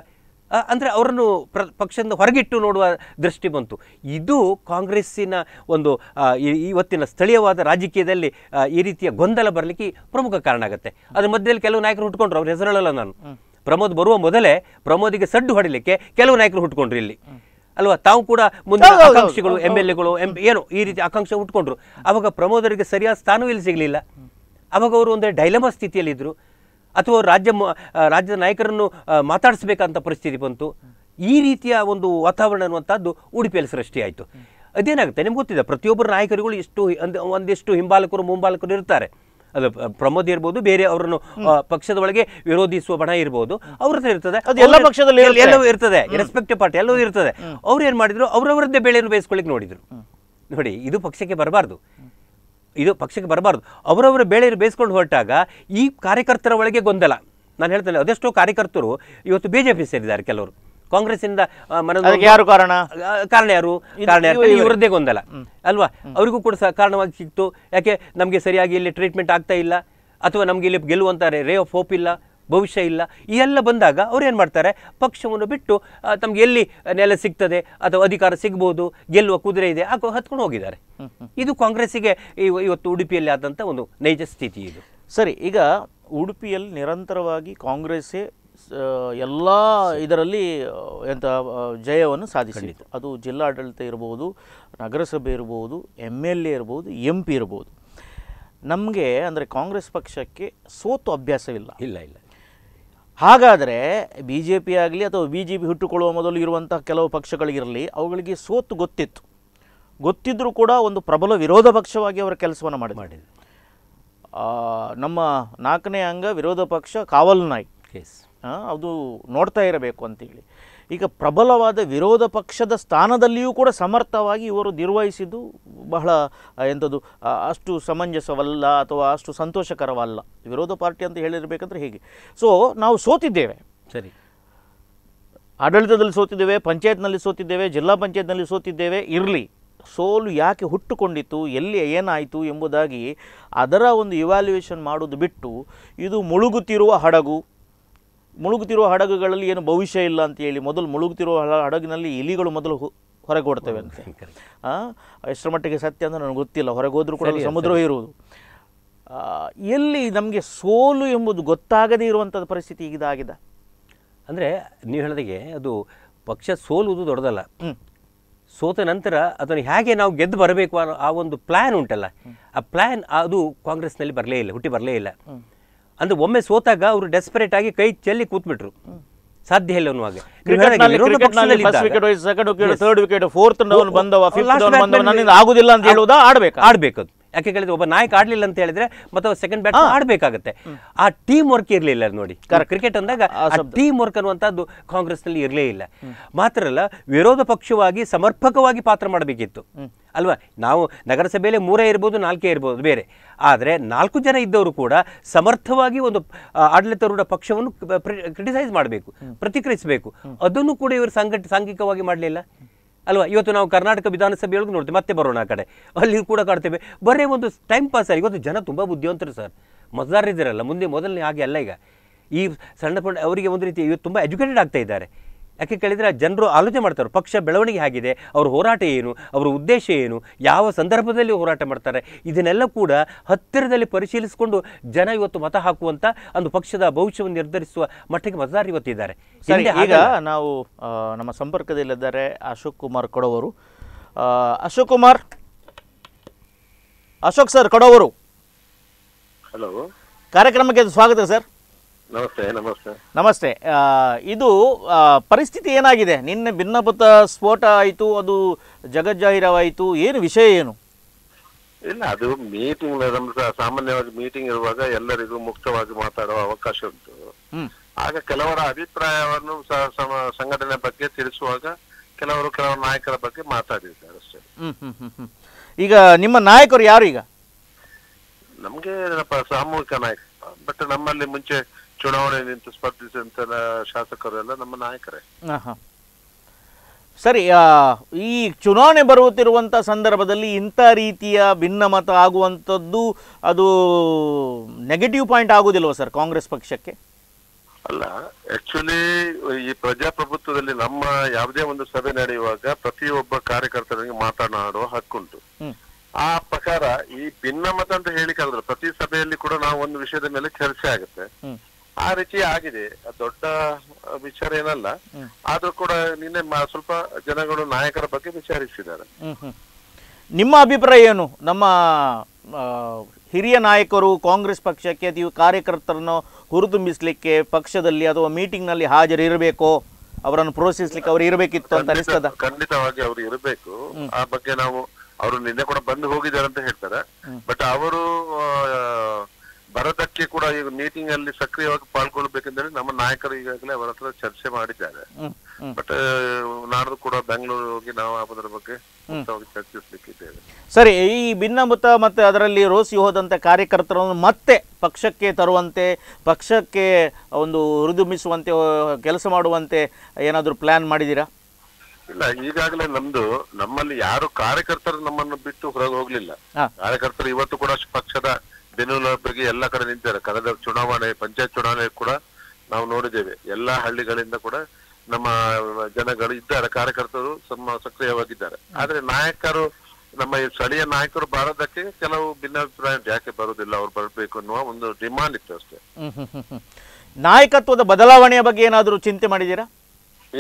ಅಂದರೆ ಅವರನ್ನು ಪ್ರ ಪಕ್ಷದಿಂದ ಹೊರಗಿಟ್ಟು ನೋಡುವ ದೃಷ್ಟಿ ಬಂತು ಇದು ಕಾಂಗ್ರೆಸ್ಸಿನ ಒಂದು ಇವತ್ತಿನ ಸ್ಥಳೀಯವಾದ ರಾಜಕೀಯದಲ್ಲಿ ಈ ರೀತಿಯ ಗೊಂದಲ ಬರಲಿಕ್ಕೆ ಪ್ರಮುಖ ಕಾರಣ ಆಗುತ್ತೆ ಅದ್ರ ಮಧ್ಯದಲ್ಲಿ ಕೆಲವು ನಾಯಕರು ಹುಟ್ಕೊಂಡ್ರು ಅವ್ರ ಹೆಸರಲ್ಲ ನಾನು ಪ್ರಮೋದ್ ಬರುವ ಮೊದಲೇ ಪ್ರಮೋದಿಗೆ ಸಡ್ಡು ಹೊಡಿಲಿಕ್ಕೆ ಕೆಲವು ನಾಯಕರು ಹುಟ್ಕೊಂಡ್ರು ಇಲ್ಲಿ ಅಲ್ವಾ ತಾವು ಕೂಡ ಮುಂದೆ ಆಕಾಂಕ್ಷಿಗಳು ಎಮ್ ಎಲ್ ಎಗಳು ಎಂ ಏನು ಈ ರೀತಿ ಆಕಾಂಕ್ಷೆ ಹುಟ್ಕೊಂಡ್ರು ಅವಾಗ ಪ್ರಮೋದರಿಗೆ ಸರಿಯಾದ ಸ್ಥಾನವೂ ಇಲ್ಲಿ ಸಿಗಲಿಲ್ಲ ಅವಾಗ ಅವರು ಒಂದು ಡೈಲಮಾ ಸ್ಥಿತಿಯಲ್ಲಿದ್ದರು ಅಥವಾ ರಾಜ್ಯ ರಾಜ್ಯದ ನಾಯಕರನ್ನು ಮಾತಾಡಿಸ್ಬೇಕಂತ ಪರಿಸ್ಥಿತಿ ಬಂತು ಈ ರೀತಿಯ ಒಂದು ವಾತಾವರಣ ಅನ್ನುವಂಥದ್ದು ಉಡುಪಿಯಲ್ಲಿ ಸೃಷ್ಟಿಯಾಯಿತು ಅದೇನಾಗುತ್ತೆ ನಿಮ್ಗೆ ಗೊತ್ತಿದೆ ಪ್ರತಿಯೊಬ್ಬರು ನಾಯಕರುಗಳು ಎಷ್ಟು ಒಂದಿಷ್ಟು ಹಿಂಬಾಲಕರು ಮುಂಬಾಲಕರು ಇರ್ತಾರೆ ಅದು ಪ್ರಮೋದ್ ಇರ್ಬೋದು ಬೇರೆ ಅವರನ್ನು ಪಕ್ಷದ ಒಳಗೆ ವಿರೋಧಿಸುವ ಬಣ ಇರ್ಬೋದು ಅವ್ರ ಹತ್ರ ಇರ್ತದೆ ಎಲ್ಲವೂ ಇರ್ತದೆ ರೆಸ್ಪೆಕ್ಟಿವ್ ಪಾರ್ಟಿ ಎಲ್ಲವೂ ಇರ್ತದೆ ಅವ್ರು ಏನ್ ಮಾಡಿದ್ರು ಅವರವರದ್ದೇ ಬೆಳೆಯನ್ನು ಬೇಯಿಸ್ಕೊಳ್ಳಿಕ್ಕೆ ನೋಡಿದ್ರು ನೋಡಿ ಇದು ಪಕ್ಷಕ್ಕೆ ಬರಬಾರ್ದು ಇದು ಪಕ್ಷಕ್ಕೆ ಬರಬಾರ್ದು ಅವರವರ ಬೇಳೆಯನ್ನು ಬೇಯಿಸ್ಕೊಂಡು ಹೊರಟಾಗ ಈ ಕಾರ್ಯಕರ್ತರ ಒಳಗೆ ಗೊಂದಲ ನಾನು ಹೇಳ್ತೇನೆ ಅದೆಷ್ಟೋ ಕಾರ್ಯಕರ್ತರು ಇವತ್ತು ಬಿಜೆಪಿ ಸೇರಿದ್ದಾರೆ ಕೆಲವರು ಕಾಂಗ್ರೆಸ್ ಇಂದ ಯಾರು ಕಾರಣ ಕಾರಣ ಯಾರು ಕಾರಣ ಇವರದ್ದೇ ಗೊಂದಲ ಅಲ್ವಾ ಅವರಿಗೂ ಕೂಡ ಕಾರಣವಾಗಿ ಸಿಕ್ತು ಯಾಕೆ ನಮಗೆ ಸರಿಯಾಗಿ ಇಲ್ಲಿ ಟ್ರೀಟ್ಮೆಂಟ್ ಆಗ್ತಾ ಇಲ್ಲ ಅಥವಾ ನಮಗೆ ಇಲ್ಲಿ ಗೆಲ್ಲುವಂತಾರೆ ರೇ ಆಫ್ ಹೋಪ್ ಇಲ್ಲ ಭವಿಷ್ಯ ಇಲ್ಲ ಈ ಎಲ್ಲ ಬಂದಾಗ ಅವ್ರು ಏನು ಮಾಡ್ತಾರೆ ಪಕ್ಷವನ್ನು ಬಿಟ್ಟು ತಮ್ಗೆ ಎಲ್ಲಿ ನೆಲೆ ಸಿಗ್ತದೆ ಅಥವಾ ಅಧಿಕಾರ ಸಿಗ್ಬೋದು ಗೆಲ್ಲುವ ಕುದುರೆ ಇದೆ ಹಾಕೋ ಹತ್ಕೊಂಡು ಹೋಗಿದ್ದಾರೆ ಇದು ಕಾಂಗ್ರೆಸ್ಸಿಗೆ ಇವತ್ತು ಉಡುಪಿಯಲ್ಲಿ ಆದಂಥ ಒಂದು ನೈಜ ಸ್ಥಿತಿ ಇದು ಸರಿ ಈಗ ಉಡುಪಿಯಲ್ಲಿ ನಿರಂತರವಾಗಿ ಕಾಂಗ್ರೆಸ್ಸೇ ಎಲ್ಲ ಇದರಲ್ಲಿ ಎಂಥ ಜಯವನ್ನು ಸಾಧಿಸಿತ್ತು ಅದು ಜಿಲ್ಲಾಡಳಿತ ಇರ್ಬೋದು ನಗರಸಭೆ ಇರ್ಬೋದು ಎಮ್ ಎಲ್ ಎ ಇರ್ಬೋದು ಎಂ ಪಿ ಇರ್ಬೋದು ನಮಗೆ ಅಂದರೆ ಕಾಂಗ್ರೆಸ್ ಪಕ್ಷಕ್ಕೆ ಸೋತು ಅಭ್ಯಾಸವಿಲ್ಲ ಇಲ್ಲ ಇಲ್ಲ ಹಾಗಾದರೆ ಬಿ ಜೆ ಪಿ ಆಗಲಿ ಅಥವಾ ಬಿ ಜೆ ಪಿ ಹುಟ್ಟುಕೊಳ್ಳುವ ಮೊದಲು ಇರುವಂಥ ಕೆಲವು ಪಕ್ಷಗಳಿಗಿರಲಿ ಅವುಗಳಿಗೆ ಸೋತು ಗೊತ್ತಿತ್ತು ಗೊತ್ತಿದ್ದರೂ ಕೂಡ ಒಂದು ಪ್ರಬಲ ವಿರೋಧ ಪಕ್ಷವಾಗಿ ಅವರ ಕೆಲಸವನ್ನು ಮಾಡಿ ಮಾಡಿದ್ರು ನಮ್ಮ ನಾಲ್ಕನೇ ಅಂಗ ವಿರೋಧ ಪಕ್ಷ ಕಾವಲ್ ಕೇಸ್ ಅದು ನೋಡ್ತಾ ಇರಬೇಕು ಅಂತೇಳಿ ಈಗ ಪ್ರಬಲವಾದ ವಿರೋಧ ಪಕ್ಷದ ಸ್ಥಾನದಲ್ಲಿಯೂ ಕೂಡ ಸಮರ್ಥವಾಗಿ ಇವರು ನಿರ್ವಹಿಸಿದ್ದು ಬಹಳ ಎಂಥದ್ದು ಅಷ್ಟು ಸಮಂಜಸವಲ್ಲ ಅಥವಾ ಅಷ್ಟು ಸಂತೋಷಕರವಲ್ಲ ವಿರೋಧ ಪಾರ್ಟಿ ಅಂತ ಹೇಳಿರಬೇಕಂದ್ರೆ ಹೇಗೆ ಸೊ ನಾವು ಸೋತಿದ್ದೇವೆ ಸರಿ ಆಡಳಿತದಲ್ಲಿ ಸೋತಿದ್ದೇವೆ ಪಂಚಾಯತ್ನಲ್ಲಿ ಸೋತಿದ್ದೇವೆ ಜಿಲ್ಲಾ ಪಂಚಾಯತ್ನಲ್ಲಿ ಸೋತಿದ್ದೇವೆ ಇರಲಿ ಸೋಲು ಯಾಕೆ ಹುಟ್ಟುಕೊಂಡಿತ್ತು ಎಲ್ಲಿ ಏನಾಯಿತು ಎಂಬುದಾಗಿ ಅದರ ಒಂದು ಇವ್ಯಾಲ್ಯೂಯೇಷನ್ ಮಾಡೋದು ಬಿಟ್ಟು ಇದು ಮುಳುಗುತ್ತಿರುವ ಹಡಗು ಮುಳುಗುತ್ತಿರುವ ಹಡಗುಗಳಲ್ಲಿ ಏನು ಭವಿಷ್ಯ ಇಲ್ಲ ಅಂತ ಹೇಳಿ ಮೊದಲು ಮುಳುಗುತ್ತಿರುವ ಹಡಗಿನಲ್ಲಿ ಇಲಿಗಳು ಮೊದಲು ಹೊರಗೆ ಓಡ್ತವೆ ಅಂತ ಎಷ್ಟರ ಮಟ್ಟಿಗೆ ಸತ್ಯ ಅಂತ ನನಗೆ ಗೊತ್ತಿಲ್ಲ ಹೊರಗೆ ಹೋದರೂ ಕೂಡ ಸಮುದ್ರವೇ ಇರುವುದು ಎಲ್ಲಿ ನಮಗೆ ಸೋಲು ಎಂಬುದು ಗೊತ್ತಾಗದೇ ಇರುವಂಥದ್ದು ಪರಿಸ್ಥಿತಿ ಇದಾಗಿದೆ ಅಂದರೆ ನೀವು ಹೇಳಿದಾಗೆ ಅದು ಪಕ್ಷ ಸೋಲುವುದು ದೊಡ್ಡದಲ್ಲ ಸೋತ ನಂತರ ಅದನ್ನು ಹೇಗೆ ನಾವು ಗೆದ್ದು ಬರಬೇಕು ಅನ್ನೋ ಆ ಒಂದು ಪ್ಲ್ಯಾನ್ ಉಂಟಲ್ಲ ಆ ಪ್ಲ್ಯಾನ್ ಅದು ಕಾಂಗ್ರೆಸ್ನಲ್ಲಿ ಬರಲೇ ಇಲ್ಲ ಹುಟ್ಟಿ ಬರಲೇ ಇಲ್ಲ ಅಂದ್ರೆ ಒಮ್ಮೆ ಸೋತಾಗ ಅವರು ಡೆಸ್ಪರೇಟ್ ಆಗಿ ಕೈ ಚೆಲ್ಲಿ ಕೂತ್ಬಿಟ್ರು ಸಾಧ್ಯ ಇಲ್ಲುವಾಗ್ ವಿಕೆಟ್ ಥರ್ಡ್ ವಿಕೆಟ್ ಡೌನ್ ಬಂದವ ಫಿಫ್ ಡೌನ್ ಬಂದವ ನನ್ ಆಗುದಿಲ್ಲ ಅಂತ ಹೇಳುವುದು ಆಡ್ಬೇಕು ಆಡ್ಬೇಕು ಯಾಕೆ ಕೇಳಿದ್ರೆ ಒಬ್ಬ ನಾಯಕ ಆಡ್ಲಿಲ್ಲ ಅಂತ ಹೇಳಿದ್ರೆ ಮತ್ತೆ ಸೆಕೆಂಡ್ ಬ್ಯಾಟ್ ಆಡ್ಬೇಕಾಗತ್ತೆ ಆ ಟೀಮ್ ವರ್ಕ್ ಇರಲಿಲ್ಲ ನೋಡಿ ಕ್ರಿಕೆಟ್ ಅಂದಾಗ ಟೀಮ್ ವರ್ಕ್ ಅನ್ನುವಂಥದ್ದು ನಲ್ಲಿ ಇರಲೇ ಇಲ್ಲ ಮಾತ್ರ ಅಲ್ಲ ವಿರೋಧ ಪಕ್ಷವಾಗಿ ಸಮರ್ಪಕವಾಗಿ ಪಾತ್ರ ಮಾಡಬೇಕಿತ್ತು ಅಲ್ವಾ ನಾವು ನಗರಸಭೆಯಲ್ಲಿ ಮೂರೇ ಇರ್ಬೋದು ನಾಲ್ಕೇ ಇರ್ಬೋದು ಬೇರೆ ಆದರೆ ನಾಲ್ಕು ಜನ ಇದ್ದವರು ಕೂಡ ಸಮರ್ಥವಾಗಿ ಒಂದು ಆಡಳಿತಾರೂಢ ಪಕ್ಷವನ್ನು ಕ್ರಿಟಿಸೈಸ್ ಮಾಡಬೇಕು ಪ್ರತಿಕ್ರಿಯಿಸಬೇಕು ಅದನ್ನು ಕೂಡ ಇವರು ಸಂಘಟ ಸಾಂಘಿಕವಾಗಿ ಮಾಡಲಿಲ್ಲ ಅಲ್ವಾ ಇವತ್ತು ನಾವು ಕರ್ನಾಟಕ ವಿಧಾನಸಭೆ ಒಳಗೆ ಮತ್ತೆ ಬರೋಣ ಆ ಕಡೆ ಅಲ್ಲಿ ಕೂಡ ಕಾಡ್ತೇವೆ ಬರೀ ಒಂದು ಟೈಮ್ ಪಾಸ್ ಸರ್ ಇವತ್ತು ಜನ ತುಂಬ ಬುದ್ಧಿವಂತರು ಸರ್ ಮತದಾರರಿದ್ದಾರಲ್ಲ ಮುಂದೆ ಮೊದಲನೇ ಹಾಗೆ ಅಲ್ಲ ಈಗ ಈ ಸಣ್ಣ ಪುಟ್ಟ ಅವರಿಗೆ ಒಂದು ರೀತಿ ಇವತ್ತು ತುಂಬ ಎಜುಕೇಟೆಡ್ ಆಗ್ತಾ ಇದ್ದಾರೆ ಯಾಕೆ ಕೇಳಿದರೆ ಜನರು ಆಲೋಚನೆ ಮಾಡ್ತಾರೆ ಪಕ್ಷ ಬೆಳವಣಿಗೆ ಆಗಿದೆ ಅವ್ರ ಹೋರಾಟ ಏನು ಅವರ ಉದ್ದೇಶ ಏನು ಯಾವ ಸಂದರ್ಭದಲ್ಲಿ ಹೋರಾಟ ಮಾಡ್ತಾರೆ ಇದನ್ನೆಲ್ಲ ಕೂಡ ಹತ್ತಿರದಲ್ಲಿ ಪರಿಶೀಲಿಸಿಕೊಂಡು ಜನ ಇವತ್ತು ಮತ ಹಾಕುವಂಥ ಒಂದು ಪಕ್ಷದ ಭವಿಷ್ಯವನ್ನು ನಿರ್ಧರಿಸುವ ಮಟ್ಟಿಗೆ ಮತದಾರರು ಇವತ್ತಿದ್ದಾರೆ ಈಗ ನಾವು ನಮ್ಮ ಸಂಪರ್ಕದಲ್ಲಿದ್ದಾರೆ ಅಶೋಕ್ ಕುಮಾರ್ ಕೊಡವರು ಅಶೋಕ್ ಕುಮಾರ್ ಅಶೋಕ್ ಸರ್ ಕೊಡವರು ಹಲೋ ಕಾರ್ಯಕ್ರಮಕ್ಕೆ ಸ್ವಾಗತ ಸರ್ ನಮಸ್ತೆ ನಮಸ್ತೆ ನಮಸ್ತೆ ಇದು ಪರಿಸ್ಥಿತಿ ಏನಾಗಿದೆ ನಿನ್ನೆ ಭಿನ್ನಪಥ ಸ್ಫೋಟ ಆಯಿತು ಅದು ಜಗಜ್ಜಾಹೀರವಾಯಿತು ಏನು ವಿಷಯ ಏನು ಇಲ್ಲ ಅದು ಮೀಟಿಂಗ್ ಸಾಮಾನ್ಯವಾಗಿ ಮೀಟಿಂಗ್ ಇರುವಾಗ ಎಲ್ಲರಿಗೂ ಮುಕ್ತವಾಗಿ ಮಾತಾಡುವ ಅವಕಾಶ ಉಂಟು ಆಗ ಕೆಲವರ ಅಭಿಪ್ರಾಯವನ್ನು ಸಂಘಟನೆ ಬಗ್ಗೆ ತಿಳಿಸುವಾಗ ಕೆಲವರು ಕೆಲವರ ನಾಯಕರ ಬಗ್ಗೆ ಮಾತಾಡಿದ್ದಾರೆ ಅಷ್ಟೇ ಈಗ ನಿಮ್ಮ ನಾಯಕರು ಯಾರು ಈಗ ನಮ್ಗೆ ಸಾಮೂಹಿಕ ನಾಯಕ ಬಟ್ ನಮ್ಮಲ್ಲಿ ಮುಂಚೆ ಚುನಾವಣೆ ನಿಂತು ಸ್ಪರ್ಧಿಸಿದಂತ ಶಾಸಕರೆಲ್ಲ ನಮ್ಮ ನಾಯಕರೇ ಸರಿ ಈ ಚುನಾವಣೆ ಬರುತ್ತಿರುವಂತ ಸಂದರ್ಭದಲ್ಲಿ ಇಂಥ ರೀತಿಯ ಮತ ಆಗುವಂತದ್ದು ಅದು ನೆಗೆಟಿವ್ ಪಾಯಿಂಟ್ ಆಗುದಿಲ್ಲ ಸರ್ ಕಾಂಗ್ರೆಸ್ ಪಕ್ಷಕ್ಕೆ ಅಲ್ಲ ಆಕ್ಚುಲಿ ಈ ಪ್ರಜಾಪ್ರಭುತ್ವದಲ್ಲಿ ನಮ್ಮ ಯಾವುದೇ ಒಂದು ಸಭೆ ನಡೆಯುವಾಗ ಪ್ರತಿಯೊಬ್ಬ ಕಾರ್ಯಕರ್ತರಿಗೆ ಮಾತನಾಡುವ ಹಕ್ಕುಂಟು ಆ ಪ್ರಕಾರ ಈ ಭಿನ್ನಮತ ಅಂತ ಹೇಳಿಕ್ಕಾಗಲ್ಲ ಪ್ರತಿ ಸಭೆಯಲ್ಲಿ ಕೂಡ ನಾವು ಒಂದು ವಿಷಯದ ಮೇಲೆ ಚರ್ಚೆ ಆಗುತ್ತೆ ಆ ರೀತಿ ಆಗಿದೆ ದೊಡ್ಡ ವಿಚಾರ ಏನಲ್ಲ ಆದ್ರೂ ಕೂಡ ನಿನ್ನೆ ಸ್ವಲ್ಪ ಜನಗಳು ನಾಯಕರ ಬಗ್ಗೆ ವಿಚಾರಿಸಿದ್ದಾರೆ ನಿಮ್ಮ ಅಭಿಪ್ರಾಯ ಏನು ನಮ್ಮ ಹಿರಿಯ ನಾಯಕರು ಕಾಂಗ್ರೆಸ್ ಪಕ್ಷಕ್ಕೆ ನೀವು ಕಾರ್ಯಕರ್ತರನ್ನು ಹುರಿದುಂಬಿಸ್ಲಿಕ್ಕೆ ಪಕ್ಷದಲ್ಲಿ ಅಥವಾ ಮೀಟಿಂಗ್ ನಲ್ಲಿ ಹಾಜರಿರಬೇಕು ಅವರನ್ನು ಪ್ರೋತ್ಸಿಸ್ಲಿಕ್ಕೆ ಅವರು ಇರಬೇಕಿತ್ತು ಅಂತ ಅನಿಸ್ತದ ಖಂಡಿತವಾಗಿ ಅವರು ಇರಬೇಕು ಆ ಬಗ್ಗೆ ನಾವು ಅವರು ನಿನ್ನೆ ಕೂಡ ಬಂದು ಹೋಗಿದ್ದಾರೆ ಅಂತ ಹೇಳ್ತಾರೆ ಬಟ್ ಅವರು ಬರೋದಕ್ಕೆ ಕೂಡ ಈಗ ಮೀಟಿಂಗ್ ಅಲ್ಲಿ ಸಕ್ರಿಯವಾಗಿ ಪಾಲ್ಗೊಳ್ಬೇಕೆಂದ್ರೆ ನಮ್ಮ ನಾಯಕರು ಈಗಾಗಲೇ ಅವರ ಹತ್ರ ಚರ್ಚೆ ಮಾಡಿದ್ದಾರೆ ಬಟ್ ನಾಡ್ದು ಕೂಡ ಬೆಂಗಳೂರು ಹೋಗಿ ನಾವು ಅದರ ಬಗ್ಗೆ ಚರ್ಚಿಸಲಿಕ್ಕಿದ್ದೇವೆ ಸರಿ ಈ ಭಿನ್ನಮತ ಮತ್ತೆ ಅದರಲ್ಲಿ ರೋಸಿ ಹೋದಂತ ಕಾರ್ಯಕರ್ತರನ್ನು ಮತ್ತೆ ಪಕ್ಷಕ್ಕೆ ತರುವಂತೆ ಪಕ್ಷಕ್ಕೆ ಒಂದು ಹುರಿದುಂಬಿಸುವಂತೆ ಕೆಲಸ ಮಾಡುವಂತೆ ಏನಾದರೂ ಪ್ಲಾನ್ ಮಾಡಿದೀರಾ ಇಲ್ಲ ಈಗಾಗಲೇ ನಮ್ದು ನಮ್ಮಲ್ಲಿ ಯಾರು ಕಾರ್ಯಕರ್ತರು ನಮ್ಮನ್ನು ಬಿಟ್ಟು ಹೊರಗೆ ಹೋಗ್ಲಿಲ್ಲ ಕಾರ್ಯಕರ್ತರು ಇವತ್ತು ಕೂಡ ಪಕ್ಷದ ಬಗ್ಗೆ ಎಲ್ಲ ಕಡೆ ನಿಂತಿದ್ದಾರೆ ಕಳೆದ ಚುನಾವಣೆ ಪಂಚಾಯತ್ ಚುನಾವಣೆ ಕೂಡ ನಾವು ನೋಡಿದ್ದೇವೆ ಎಲ್ಲಾ ಹಳ್ಳಿಗಳಿಂದ ಕೂಡ ನಮ್ಮ ಜನಗಳು ಇದ್ದಾರೆ ಕಾರ್ಯಕರ್ತರು ತಮ್ಮ ಸಕ್ರಿಯವಾಗಿದ್ದಾರೆ ಆದ್ರೆ ನಾಯಕರು ನಮ್ಮ ಸ್ಥಳೀಯ ನಾಯಕರು ಬಾರದಕ್ಕೆ ಕೆಲವು ಭಿನ್ನಾಭಿಪ್ರಾಯ ಯಾಕೆ ಬರುವುದಿಲ್ಲ ಅವ್ರು ಬರಬೇಕು ಅನ್ನುವ ಒಂದು ಡಿಮಾಂಡ್ ಇತ್ತು ಅಷ್ಟೇ ನಾಯಕತ್ವದ ಬದಲಾವಣೆಯ ಬಗ್ಗೆ ಏನಾದರೂ ಚಿಂತೆ ಮಾಡಿದೀರಾ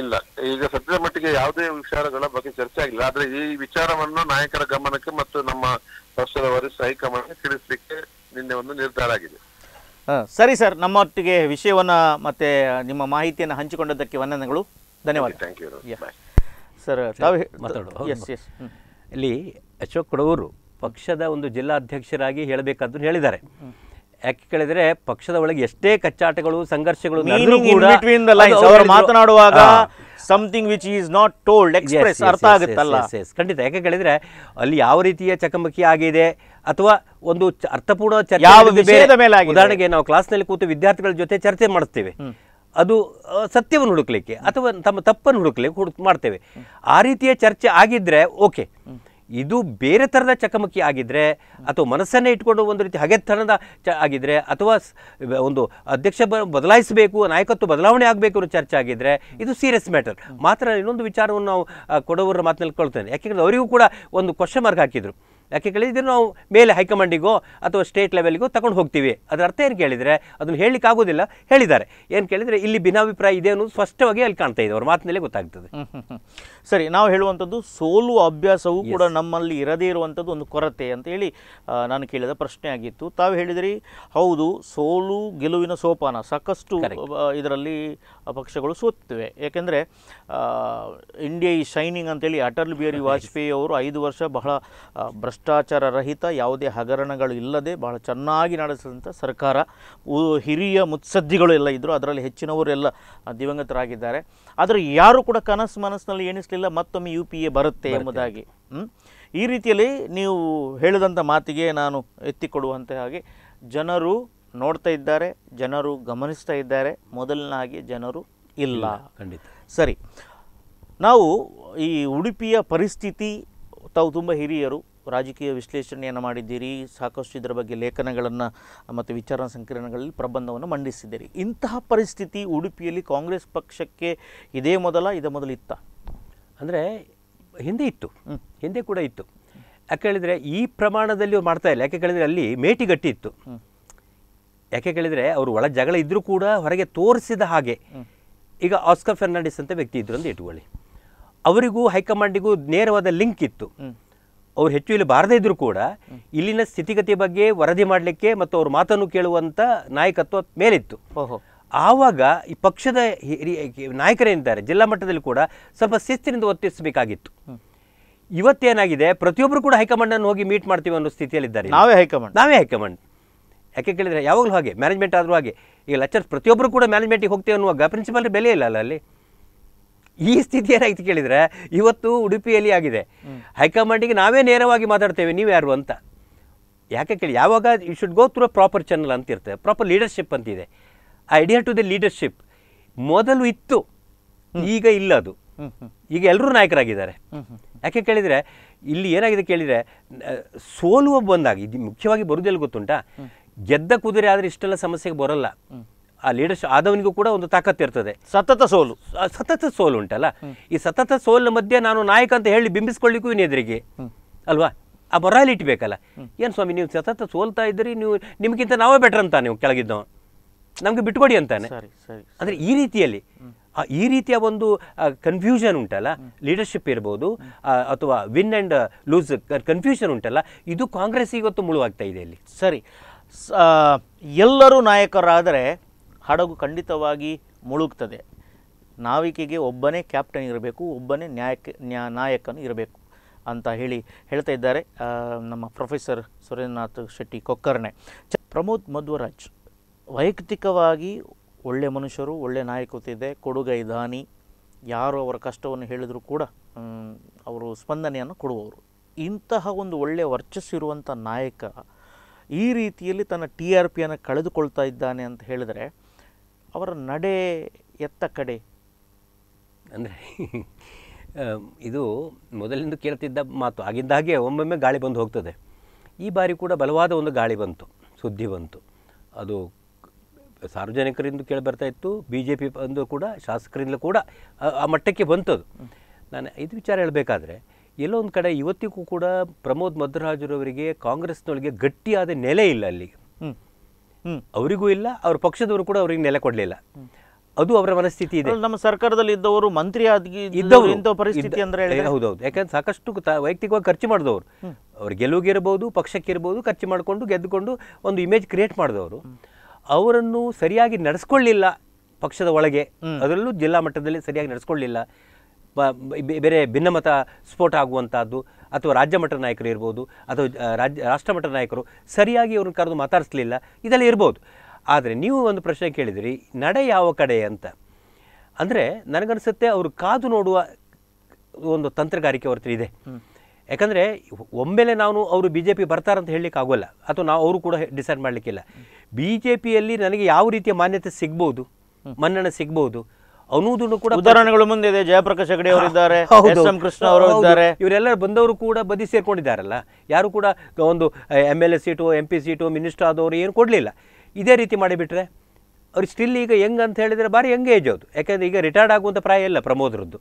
ಇಲ್ಲ ಈಗ ಸದ್ಯದ ಮಟ್ಟಿಗೆ ಯಾವುದೇ ವಿಚಾರಗಳ ಬಗ್ಗೆ ಚರ್ಚೆ ಆಗಿಲ್ಲ ಆದ್ರೆ ಈ ವಿಚಾರವನ್ನು ನಾಯಕರ ಗಮನಕ್ಕೆ ಮತ್ತು ನಮ್ಮ ಪಕ್ಷದ ವರಿಷ್ಠ ಹೈಕಮಾಂಡ್ ತಿಳಿಸ್ಲಿಕ್ಕೆ ನಿನ್ನೆ ಒಂದು ನಿರ್ಧಾರ ಆಗಿದೆ ಸರಿ ಸರ್ ನಮ್ಮೊಟ್ಟಿಗೆ ವಿಷಯವನ್ನು ಮತ್ತೆ ನಿಮ್ಮ ಮಾಹಿತಿಯನ್ನು ಹಂಚಿಕೊಂಡದಕ್ಕೆ ವಂದನೆಗಳು ಧನ್ಯವಾದ thank you sir yes yes ಇಲ್ಲಿ ಅಶೋಕ್ ಕೊಡವರು ಪಕ್ಷದ ಒಂದು ಜಿಲ್ಲಾಧ್ಯಕ್ಷರಾಗಿ ಹೇಳಬೇಕಂತ ಹೇಳಿದ್ದಾರೆ ಯಾಕೆ ಕೇಳಿದ್ರೆ ಪಕ್ಷದ ಒಳಗೆ ಎಷ್ಟೇ ಕಚ್ಚಾಟಗಳು ಸಂಘರ್ಷಗಳು ಮಾತನಾಡುವಾಗ something which is not told express ಅರ್ಥ ಆಗುತ್ತಲ್ಲ ಖಂಡಿತ ಯಾಕೆ ಕೇಳಿದ್ರೆ ಅಲ್ಲಿ ಯಾವ ರೀತಿಯ ಚಕಮಕಿ ಆಗಿದೆ ಅಥವಾ ಒಂದು ಅರ್ಥಪೂರ್ಣ ಚರ್ಚೆ ಉದಾಹರಣೆಗೆ ನಾವು ಕ್ಲಾಸ್ನಲ್ಲಿ ಕೂತು ವಿದ್ಯಾರ್ಥಿಗಳ ಜೊತೆ ಚರ್ಚೆ ಮಾಡಿಸ್ತೇವೆ ಅದು ಸತ್ಯವನ್ನು ಹುಡುಕ್ಲಿಕ್ಕೆ ಅಥವಾ ತಮ್ಮ ತಪ್ಪನ್ನು ಹುಡುಕ್ಲಿಕ್ಕೆ ಹುಡುಕ್ ಮಾಡ್ತೇವೆ ಆ ರೀತಿಯ ಚರ್ಚೆ ಆಗಿದ್ರೆ ಓಕೆ ಇದು ಬೇರೆ ಥರದ ಚಕಮಕಿ ಆಗಿದ್ರೆ ಅಥವಾ ಮನಸ್ಸನ್ನೇ ಇಟ್ಕೊಂಡು ಒಂದು ರೀತಿ ಹಗೆತನದ ಚ ಆಗಿದ್ರೆ ಅಥವಾ ಒಂದು ಅಧ್ಯಕ್ಷ ಬದಲಾಯಿಸಬೇಕು ನಾಯಕತ್ವ ಬದಲಾವಣೆ ಆಗಬೇಕು ಅನ್ನೋ ಚರ್ಚೆ ಆಗಿದ್ರೆ ಇದು ಸೀರಿಯಸ್ ಮ್ಯಾಟರ್ ಮಾತ್ರ ಇನ್ನೊಂದು ವಿಚಾರವನ್ನು ನಾವು ಕೊಡೋರ ಮಾತಿನಲ್ಲಿ ಕೊಳ್ತೇನೆ ಯಾಕೆಂದ್ರೆ ಅವರಿಗೂ ಕೂಡ ಒಂದು ಕ್ವಶನ್ ಮಾರ್ಕ್ ಹಾಕಿದರು ಯಾಕೆ ಕೇಳಿದ್ರೆ ನಾವು ಮೇಲೆ ಹೈಕಮಾಂಡಿಗೋ ಅಥವಾ ಸ್ಟೇಟ್ ಲೆವೆಲ್ಗೋ ತಗೊಂಡು ಹೋಗ್ತೀವಿ ಅದರ ಅರ್ಥ ಏನು ಕೇಳಿದರೆ ಅದನ್ನು ಆಗೋದಿಲ್ಲ ಹೇಳಿದ್ದಾರೆ ಏನು ಕೇಳಿದರೆ ಇಲ್ಲಿ ಭಿನ್ನಾಭಿಪ್ರಾಯ ಇದೆ ಅನ್ನೋದು ಸ್ಪಷ್ಟವಾಗಿ ಅಲ್ಲಿ ಕಾಣ್ತಾ ಇದೆ ಅವ್ರ ಮಾತಿನಲ್ಲೇ ಗೊತ್ತಾಗ್ತದೆ ಸರಿ ನಾವು ಹೇಳುವಂಥದ್ದು ಸೋಲು ಅಭ್ಯಾಸವೂ ಕೂಡ ನಮ್ಮಲ್ಲಿ ಇರದೇ ಇರುವಂಥದ್ದು ಒಂದು ಕೊರತೆ ಅಂತ ಹೇಳಿ ನಾನು ಕೇಳಿದ ಪ್ರಶ್ನೆ ಆಗಿತ್ತು ತಾವು ಹೇಳಿದ್ರಿ ಹೌದು ಸೋಲು ಗೆಲುವಿನ ಸೋಪಾನ ಸಾಕಷ್ಟು ಇದರಲ್ಲಿ ಪಕ್ಷಗಳು ಸೋತಿವೆ ಯಾಕೆಂದರೆ ಇಂಡಿಯಾ ಈ ಶೈನಿಂಗ್ ಅಂತೇಳಿ ಅಟಲ್ ಬಿಹಾರಿ ವಾಜಪೇಯಿ ಅವರು ಐದು ವರ್ಷ ಬಹಳ ಭ್ರಷ್ಟಾಚಾರ ರಹಿತ ಯಾವುದೇ ಹಗರಣಗಳು ಇಲ್ಲದೆ ಬಹಳ ಚೆನ್ನಾಗಿ ನಡೆಸಿದಂಥ ಸರ್ಕಾರ ಹಿರಿಯ ಮುತ್ಸದ್ದಿಗಳು ಎಲ್ಲ ಇದ್ದರು ಅದರಲ್ಲಿ ಹೆಚ್ಚಿನವರು ಎಲ್ಲ ದಿವಂಗತರಾಗಿದ್ದಾರೆ ಆದರೆ ಯಾರು ಕೂಡ ಕನಸು ಮನಸ್ಸಿನಲ್ಲಿ ಎಣಿಸ್ಲಿಲ್ಲ ಆಗಲಿಲ್ಲ ಮತ್ತೊಮ್ಮೆ ಯು ಪಿ ಎ ಬರುತ್ತೆ ಎಂಬುದಾಗಿ ಈ ರೀತಿಯಲ್ಲಿ ನೀವು ಹೇಳಿದಂಥ ಮಾತಿಗೆ ನಾನು ಎತ್ತಿಕೊಡುವಂತೆ ಹಾಗೆ ಜನರು ನೋಡ್ತಾ ಇದ್ದಾರೆ ಜನರು ಗಮನಿಸ್ತಾ ಇದ್ದಾರೆ ಮೊದಲನಾಗಿ ಜನರು ಇಲ್ಲ ಖಂಡಿತ ಸರಿ ನಾವು ಈ ಉಡುಪಿಯ ಪರಿಸ್ಥಿತಿ ತಾವು ತುಂಬ ಹಿರಿಯರು ರಾಜಕೀಯ ವಿಶ್ಲೇಷಣೆಯನ್ನು ಮಾಡಿದ್ದೀರಿ ಸಾಕಷ್ಟು ಇದರ ಬಗ್ಗೆ ಲೇಖನಗಳನ್ನು ಮತ್ತು ವಿಚಾರ ಸಂಕಿರಣಗಳಲ್ಲಿ ಪ್ರಬಂಧವನ್ನು ಮಂಡಿಸಿದ್ದೀರಿ ಇಂತಹ ಪರಿಸ್ಥಿತಿ ಉಡುಪಿಯಲ್ಲಿ ಕಾಂಗ್ರೆಸ್ ಪಕ್ಷಕ್ಕೆ ಇದೇ ಮೊದಲ ಇದೇ ಮೊದಲು ಇತ್ತ ಅಂದರೆ ಹಿಂದೆ ಇತ್ತು ಹಿಂದೆ ಕೂಡ ಇತ್ತು ಯಾಕೆ ಹೇಳಿದರೆ ಈ ಪ್ರಮಾಣದಲ್ಲಿ ಮಾಡ್ತಾ ಇಲ್ಲ ಯಾಕೆ ಕೇಳಿದರೆ ಅಲ್ಲಿ ಮೇಟಿ ಗಟ್ಟಿ ಇತ್ತು ಯಾಕೆ ಕೇಳಿದರೆ ಅವರು ಒಳ ಜಗಳ ಇದ್ದರೂ ಕೂಡ ಹೊರಗೆ ತೋರಿಸಿದ ಹಾಗೆ ಈಗ ಆಸ್ಕರ್ ಫೆರ್ನಾಂಡಿಸ್ ಅಂತ ವ್ಯಕ್ತಿ ಇದ್ರು ಅಂತ ಇಟ್ಕೊಳ್ಳಿ ಅವರಿಗೂ ಹೈಕಮಾಂಡಿಗೂ ನೇರವಾದ ಲಿಂಕ್ ಇತ್ತು ಅವ್ರು ಹೆಚ್ಚು ಇಲ್ಲಿ ಬಾರದೇ ಇದ್ದರೂ ಕೂಡ ಇಲ್ಲಿನ ಸ್ಥಿತಿಗತಿ ಬಗ್ಗೆ ವರದಿ ಮಾಡಲಿಕ್ಕೆ ಮತ್ತು ಅವ್ರ ಮಾತನ್ನು ಕೇಳುವಂಥ ನಾಯಕತ್ವ ಮೇಲಿತ್ತು ಆವಾಗ ಈ ಪಕ್ಷದ ಹಿರಿಯ ನಾಯಕರೇನಿದ್ದಾರೆ ಜಿಲ್ಲಾ ಮಟ್ಟದಲ್ಲಿ ಕೂಡ ಸ್ವಲ್ಪ ಶಿಸ್ತಿನಿಂದ ಒತ್ತಿಸಬೇಕಾಗಿತ್ತು ಇವತ್ತೇನಾಗಿದೆ ಪ್ರತಿಯೊಬ್ಬರು ಕೂಡ ಹೈಕಮಾಂಡನ್ನು ಹೋಗಿ ಮೀಟ್ ಮಾಡ್ತೀವಿ ಅನ್ನೋ ಸ್ಥಿತಿಯಲ್ಲಿದ್ದಾರೆ ನಾವೇ ಹೈಕಮಾಂಡ್ ನಾವೇ ಹೈಕಮಾಂಡ್ ಯಾಕೆ ಕೇಳಿದರೆ ಯಾವಾಗಲೂ ಹಾಗೆ ಮ್ಯಾನೇಜ್ಮೆಂಟ್ ಆದರೂ ಹಾಗೆ ಈಗ ಲೆಕ್ಚರ್ಸ್ ಪ್ರತಿಯೊಬ್ಬರು ಕೂಡ ಮ್ಯಾನೇಜ್ಮೆಂಟಿಗೆ ಹೋಗ್ತೀವಿ ಅನ್ನುವಾಗ ಪ್ರಿನ್ಸಿಪಲ್ ಬೆಲೆ ಇಲ್ಲ ಅಲ್ಲ ಅಲ್ಲಿ ಈ ಸ್ಥಿತಿ ಏನಾಯ್ತು ಕೇಳಿದರೆ ಇವತ್ತು ಉಡುಪಿಯಲ್ಲಿ ಆಗಿದೆ ಹೈಕಮಾಂಡಿಗೆ ನಾವೇ ನೇರವಾಗಿ ಮಾತಾಡ್ತೇವೆ ನೀವು ಯಾರು ಅಂತ ಯಾಕೆ ಕೇಳಿ ಯಾವಾಗ you should go through proper channel ಅಂತಿರ್ತದೆ ಪ್ರಾಪರ್ ಲೀಡರ್ಶಿಪ್ ಅಂತಿದೆ ಐಡಿಯಾ ಟು ದ ಲೀಡರ್ಶಿಪ್ ಮೊದಲು ಇತ್ತು ಈಗ ಇಲ್ಲ ಅದು ಈಗ ಎಲ್ಲರೂ ನಾಯಕರಾಗಿದ್ದಾರೆ ಯಾಕೆ ಕೇಳಿದರೆ ಇಲ್ಲಿ ಏನಾಗಿದೆ ಕೇಳಿದರೆ ಸೋಲುವ ಬಂದಾಗ ಇದು ಮುಖ್ಯವಾಗಿ ಬರುದೆಲ್ಲ ಗೊತ್ತುಂಟಾ ಗೆದ್ದ ಕುದುರೆ ಆದರೆ ಇಷ್ಟೆಲ್ಲ ಸಮಸ್ಯೆಗೆ ಬರೋಲ್ಲ ಆ ಲೀಡರ್ಶಿಪ್ ಆದವನಿಗೂ ಕೂಡ ಒಂದು ತಾಕತ್ತು ಇರ್ತದೆ ಸತತ ಸೋಲು ಸತತ ಸೋಲು ಉಂಟಲ್ಲ ಈ ಸತತ ಸೋಲಿನ ಮಧ್ಯೆ ನಾನು ನಾಯಕ ಅಂತ ಹೇಳಿ ಬಿಂಬಿಸ್ಕೊಳ್ಳಿಕ್ಕೂ ಎದುರಿಗೆ ಅಲ್ವಾ ಆ ಇಟ್ಬೇಕಲ್ಲ ಏನು ಸ್ವಾಮಿ ನೀವು ಸತತ ಸೋಲ್ತಾ ಇದ್ದೀರಿ ನೀವು ನಿಮಗಿಂತ ನಾವೇ ಬೆಟ್ರ್ ಅಂತ ನೀವು ಕೆಳಗಿದ್ದವ್ ನಮಗೆ ಬಿಟ್ಕೊಡಿ ಅಂತಾನೆ ಅಂದರೆ ಈ ರೀತಿಯಲ್ಲಿ ಈ ರೀತಿಯ ಒಂದು ಕನ್ಫ್ಯೂಷನ್ ಉಂಟಲ್ಲ ಲೀಡರ್ಶಿಪ್ ಇರ್ಬೋದು ಅಥವಾ ವಿನ್ ಆ್ಯಂಡ್ ಲೂಸ್ ಕನ್ಫ್ಯೂಷನ್ ಉಂಟಲ್ಲ ಇದು ಕಾಂಗ್ರೆಸ್ ಇವತ್ತು ಮುಳುವಾಗ್ತಾ ಇದೆ ಇಲ್ಲಿ ಸರಿ ಎಲ್ಲರೂ ನಾಯಕರಾದರೆ ಹಡಗು ಖಂಡಿತವಾಗಿ ಮುಳುಗ್ತದೆ ನಾವಿಕೆಗೆ ಒಬ್ಬನೇ ಕ್ಯಾಪ್ಟನ್ ಇರಬೇಕು ಒಬ್ಬನೇ ನ್ಯಾಯಕ ನ್ಯಾ ನಾಯಕನು ಇರಬೇಕು ಅಂತ ಹೇಳಿ ಹೇಳ್ತಾ ಇದ್ದಾರೆ ನಮ್ಮ ಪ್ರೊಫೆಸರ್ ಸುರೇಂದ್ರನಾಥ್ ಶೆಟ್ಟಿ ಕೊಕ್ಕರ್ಣೆ ಪ್ರಮೋದ್ ಮಧ್ವರಾಜ್ ವೈಯಕ್ತಿಕವಾಗಿ ಒಳ್ಳೆಯ ಮನುಷ್ಯರು ಒಳ್ಳೆಯ ನಾಯಕತೆ ಇದೆ ಕೊಡುಗೈ ದಾನಿ ಯಾರು ಅವರ ಕಷ್ಟವನ್ನು ಹೇಳಿದರೂ ಕೂಡ ಅವರು ಸ್ಪಂದನೆಯನ್ನು ಕೊಡುವವರು ಇಂತಹ ಒಂದು ಒಳ್ಳೆಯ ವರ್ಚಸ್ಸಿರುವಂಥ ನಾಯಕ ಈ ರೀತಿಯಲ್ಲಿ ತನ್ನ ಟಿ ಆರ್ ಪಿಯನ್ನು ಕಳೆದುಕೊಳ್ತಾ ಇದ್ದಾನೆ ಅಂತ ಹೇಳಿದರೆ ಅವರ ನಡೆ ಎತ್ತ ಕಡೆ ಅಂದರೆ ಇದು ಮೊದಲಿಂದ ಕೇಳ್ತಿದ್ದ ಮಾತು ಆಗಿದ್ದಾಗೆ ಒಮ್ಮೊಮ್ಮೆ ಗಾಳಿ ಬಂದು ಹೋಗ್ತದೆ ಈ ಬಾರಿ ಕೂಡ ಬಲವಾದ ಒಂದು ಗಾಳಿ ಬಂತು ಸುದ್ದಿ ಬಂತು ಅದು ಸಾರ್ವಜನಿಕರಿಂದ ಕೇಳಿ ಬರ್ತಾ ಇತ್ತು ಬಿ ಜೆ ಪಿ ಬಂದು ಕೂಡ ಶಾಸಕರಿಂದ ಕೂಡ ಆ ಮಟ್ಟಕ್ಕೆ ಬಂತದು ನಾನು ಇದು ವಿಚಾರ ಹೇಳಬೇಕಾದ್ರೆ ಎಲ್ಲೋ ಒಂದು ಕಡೆ ಇವತ್ತಿಗೂ ಕೂಡ ಪ್ರಮೋದ್ ಮಧ್ವರಾಜರವರಿಗೆ ಕಾಂಗ್ರೆಸ್ನೊಳಗೆ ಗಟ್ಟಿಯಾದ ನೆಲೆ ಇಲ್ಲ ಅಲ್ಲಿಗೆ ಅವರಿಗೂ ಇಲ್ಲ ಅವ್ರ ಪಕ್ಷದವರು ಕೂಡ ಅವರಿಗೆ ನೆಲೆ ಕೊಡಲಿಲ್ಲ ಅದು ಅವರ ಮನಸ್ಥಿತಿ ಇದೆ ನಮ್ಮ ಸರ್ಕಾರದಲ್ಲಿ ಇದ್ದವರು ಮಂತ್ರಿ ಇದ್ದವರು ಇಂಥ ಪರಿಸ್ಥಿತಿ ಅಂದ್ರೆ ಹೌದೌದು ಯಾಕಂದ್ರೆ ಸಾಕಷ್ಟು ವೈಯಕ್ತಿಕವಾಗಿ ಖರ್ಚು ಮಾಡಿದವರು ಅವ್ರ ಪಕ್ಷಕ್ಕೆ ಇರ್ಬೋದು ಖರ್ಚು ಮಾಡಿಕೊಂಡು ಗೆದ್ದುಕೊಂಡು ಒಂದು ಇಮೇಜ್ ಕ್ರಿಯೇಟ್ ಮಾಡಿದವರು ಅವರನ್ನು ಸರಿಯಾಗಿ ನಡೆಸ್ಕೊಳ್ಳಿಲ್ಲ ಪಕ್ಷದ ಒಳಗೆ ಅದರಲ್ಲೂ ಜಿಲ್ಲಾ ಮಟ್ಟದಲ್ಲಿ ಸರಿಯಾಗಿ ನಡೆಸ್ಕೊಳ್ಳಿಲ್ಲ ಬೇರೆ ಭಿನ್ನಮತ ಸ್ಫೋಟ ಆಗುವಂಥದ್ದು ಅಥವಾ ರಾಜ್ಯ ಮಟ್ಟದ ನಾಯಕರು ಇರ್ಬೋದು ಅಥವಾ ರಾಜ್ಯ ರಾಷ್ಟ್ರ ಮಟ್ಟದ ನಾಯಕರು ಸರಿಯಾಗಿ ಅವ್ರನ್ನ ಕರೆದು ಮಾತಾಡಿಸ್ಲಿಲ್ಲ ಇದೆಲ್ಲ ಇರ್ಬೋದು ಆದರೆ ನೀವು ಒಂದು ಪ್ರಶ್ನೆ ಕೇಳಿದಿರಿ ನಡೆ ಯಾವ ಕಡೆ ಅಂತ ಅಂದರೆ ನನಗನ್ಸುತ್ತೆ ಅವರು ಕಾದು ನೋಡುವ ಒಂದು ತಂತ್ರಗಾರಿಕೆ ಹೊರತು ಇದೆ ಯಾಕಂದರೆ ಒಮ್ಮೆಲೆ ನಾನು ಅವರು ಬಿ ಜೆ ಪಿ ಬರ್ತಾರಂತ ಆಗೋಲ್ಲ ಅಥವಾ ನಾವು ಅವರು ಕೂಡ ಡಿಸೈಡ್ ಮಾಡಲಿಕ್ಕಿಲ್ಲ ಬಿ ಜೆ ಪಿಯಲ್ಲಿ ನನಗೆ ಯಾವ ರೀತಿಯ ಮಾನ್ಯತೆ ಸಿಗ್ಬೋದು ಮನ್ನಣೆ ಸಿಗ್ಬೋದು ಅನ್ನೋದನ್ನು ಕೂಡ ಉದಾಹರಣೆಗಳು ಮುಂದೆ ಇದೆ ಜಯಪ್ರಕಾಶ್ ಹೆಗಡೆ ಅವರು ಇದ್ದಾರೆ ಕೃಷ್ಣ ಅವರು ಇದ್ದಾರೆ ಇವರೆಲ್ಲರೂ ಬಂದವರು ಕೂಡ ಬದಿ ಸೇರ್ಕೊಂಡಿದ್ದಾರಲ್ಲ ಯಾರು ಕೂಡ ಒಂದು M L A seat M P seat minister ಆದವರು ಏನು ಕೊಡಲಿಲ್ಲ ಇದೇ ರೀತಿ ಮಾಡಿಬಿಟ್ರೆ ಅವ್ರು ಸ್ಟಿಲ್ ಈಗ ಹೆಂಗ್ ಅಂತ ಹೇಳಿದರೆ ಭಾರಿ ಯಂಗ್ ಏಜ್ ಅದು ಯಾಕೆಂದರೆ ಈಗ ರಿಟೈರ್ಡ್ ಆಗುವಂಥ ಪ್ರಾಯ ಇಲ್ಲ ಪ್ರಮೋದ್ರದ್ದು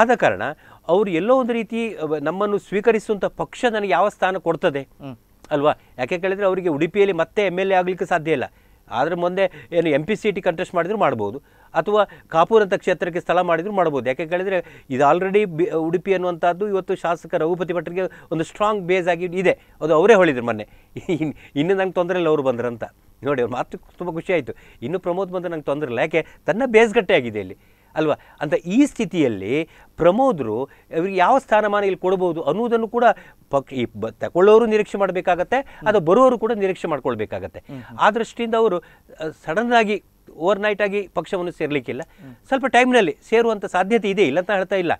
ಆದ ಕಾರಣ ಅವರು ಎಲ್ಲೋ ಒಂದು ರೀತಿ ನಮ್ಮನ್ನು ಸ್ವೀಕರಿಸುವಂಥ ಪಕ್ಷ ನನಗೆ ಯಾವ ಸ್ಥಾನ ಕೊಡ್ತದೆ ಅಲ್ವಾ ಯಾಕೆ ಕೇಳಿದರೆ ಅವರಿಗೆ ಉಡುಪಿಯಲ್ಲಿ ಮತ್ತೆ ಎಮ್ ಎಲ್ ಎ ಆಗಲಿಕ್ಕೆ ಸಾಧ್ಯ ಇಲ್ಲ ಆದರೆ ಮುಂದೆ ಏನು M P seat contest ಮಾಡಿದ್ರು ಮಾಡ್ಬೋದು ಅಥವಾ ಕಾಪೂರ್ ಅಂತ ಕ್ಷೇತ್ರಕ್ಕೆ ಸ್ಥಳ ಮಾಡಿದ್ರು ಮಾಡ್ಬೋದು ಯಾಕೆ ಕೇಳಿದರೆ ಇದು ಆಲ್ರೆಡಿ ಬಿ ಉಡುಪಿ ಅನ್ನುವಂಥದ್ದು ಇವತ್ತು ಶಾಸಕ ರಘುಪತಿ ಭಟ್ರಿಗೆ ಒಂದು ಸ್ಟ್ರಾಂಗ್ ಬೇಸ್ ಆಗಿ ಇದೆ ಅದು ಅವರೇ ಹೇಳಿದ್ರು ಮೊನ್ನೆ ಇನ್ನು ನಂಗೆ ತೊಂದರೆ ಇಲ್ಲ ಅವರು ಬಂದ್ರಂತ ನೋಡಿ ಅವ್ರು ಮಾತು ತುಂಬ ಖುಷಿ ಆಯಿತು ಇನ್ನು ಪ್ರಮೋದ್ ಬಂದರೆ ನಂಗೆ ತೊಂದರೆ ಇಲ್ಲ ಯಾಕೆ ತನ್ನ ಬೇಸ್ಗಟ್ಟೆ ಆಗಿದೆ ಇಲ್ಲಿ ಅಲ್ವಾ ಅಂತ ಈ ಸ್ಥಿತಿಯಲ್ಲಿ ಪ್ರಮೋದರು ಇವ್ರಿಗೆ ಯಾವ ಸ್ಥಾನಮಾನ ಇಲ್ಲಿ ಕೊಡ್ಬೋದು ಅನ್ನೋದನ್ನು ಕೂಡ ಪಕ್ಷ ಈ ಬ ತಗೊಳ್ಳೋರು ನಿರೀಕ್ಷೆ ಮಾಡಬೇಕಾಗತ್ತೆ ಅದು ಬರೋರು ಕೂಡ ನಿರೀಕ್ಷೆ ಮಾಡ್ಕೊಳ್ಬೇಕಾಗತ್ತೆ ಆ ದೃಷ್ಟಿಯಿಂದ ಅವರು ಸಡನ್ನಾಗಿ ಓವರ್ನೈಟಾಗಿ ಪಕ್ಷವನ್ನು ಸೇರಲಿಕ್ಕಿಲ್ಲ ಸ್ವಲ್ಪ ಟೈಮ್ನಲ್ಲಿ ಸೇರುವಂಥ ಸಾಧ್ಯತೆ ಇದೆ ಇಲ್ಲ ಅಂತ ಹೇಳ್ತಾ ಇಲ್ಲ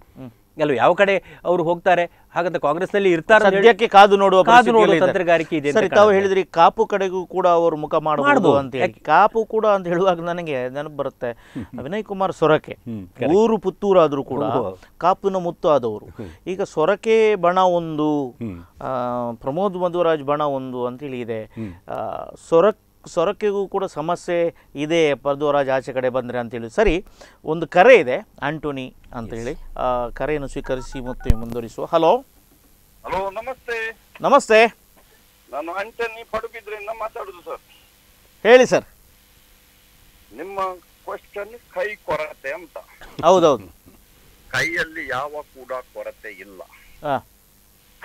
ಅಲ್ವ ಯಾವ ಕಡೆ ಅವರು ಹೋಗ್ತಾರೆ ಹಾಗಂತ ಕಾಂಗ್ರೆಸ್ ನಲ್ಲಿ ಇರ್ತಾರೆ ಸದ್ಯಕ್ಕೆ ಕಾದು ನೋಡುವ ಕಾದು ನೋಡುವ ತಂತ್ರಗಾರಿಕೆ ಇದೆ ಸರಿ ತಾವು ಹೇಳಿದ್ರಿ ಕಾಪು ಕಡೆಗೂ ಕೂಡ ಅವರು ಮುಖ ಮಾಡಬಹುದು ಅಂತ ಹೇಳಿ ಕಾಪು ಕೂಡ ಅಂತ ಹೇಳುವಾಗ ನನಗೆ ನೆನಪು ಬರುತ್ತೆ ವಿನಯ್ ಕುಮಾರ್ ಸೊರಕೆ ಊರು ಪುತ್ತೂರಾದರೂ ಕೂಡ ಕಾಪುನ ಮುತ್ತು ಆದವರು ಈಗ ಸೊರಕೆ ಬಣ ಒಂದು ಪ್ರಮೋದ್ ಮಧುವರಾಜ್ ಬಣ ಒಂದು ಅಂತ ಹೇಳಿ ಇದೆ ಸೊರಕೆ ಸೊರಕೆಗೂ ಕೂಡ ಸಮಸ್ಯೆ ಇದೆ ಪರ್ದೋರಾಜ್ ಆಚೆ ಕಡೆ ಬಂದರೆ ಅಂತೇಳಿ ಸರಿ ಒಂದು ಕರೆ ಇದೆ ಆಂಟೋನಿ ಅಂತೇಳಿ ಕರೆಯನ್ನು ಸ್ವೀಕರಿಸಿ ಮತ್ತೆ ಮುಂದುವರಿಸುವ ಹಲೋ ಹಲೋ ನಮಸ್ತೆ ನಮಸ್ತೆ ನಾನು ಆಂಟೋನಿ ಪಡುಬಿದ್ರಿಂದ ಮಾತಾಡುದು ಸರ್ ಹೇಳಿ ಸರ್ ನಿಮ್ಮ ಕ್ವಶನ್ ಕೈ ಕೊರತೆ ಅಂತ ಹೌದೌದು ಕೈಯಲ್ಲಿ ಯಾವ ಕೂಡ ಕೊರತೆ ಇಲ್ಲ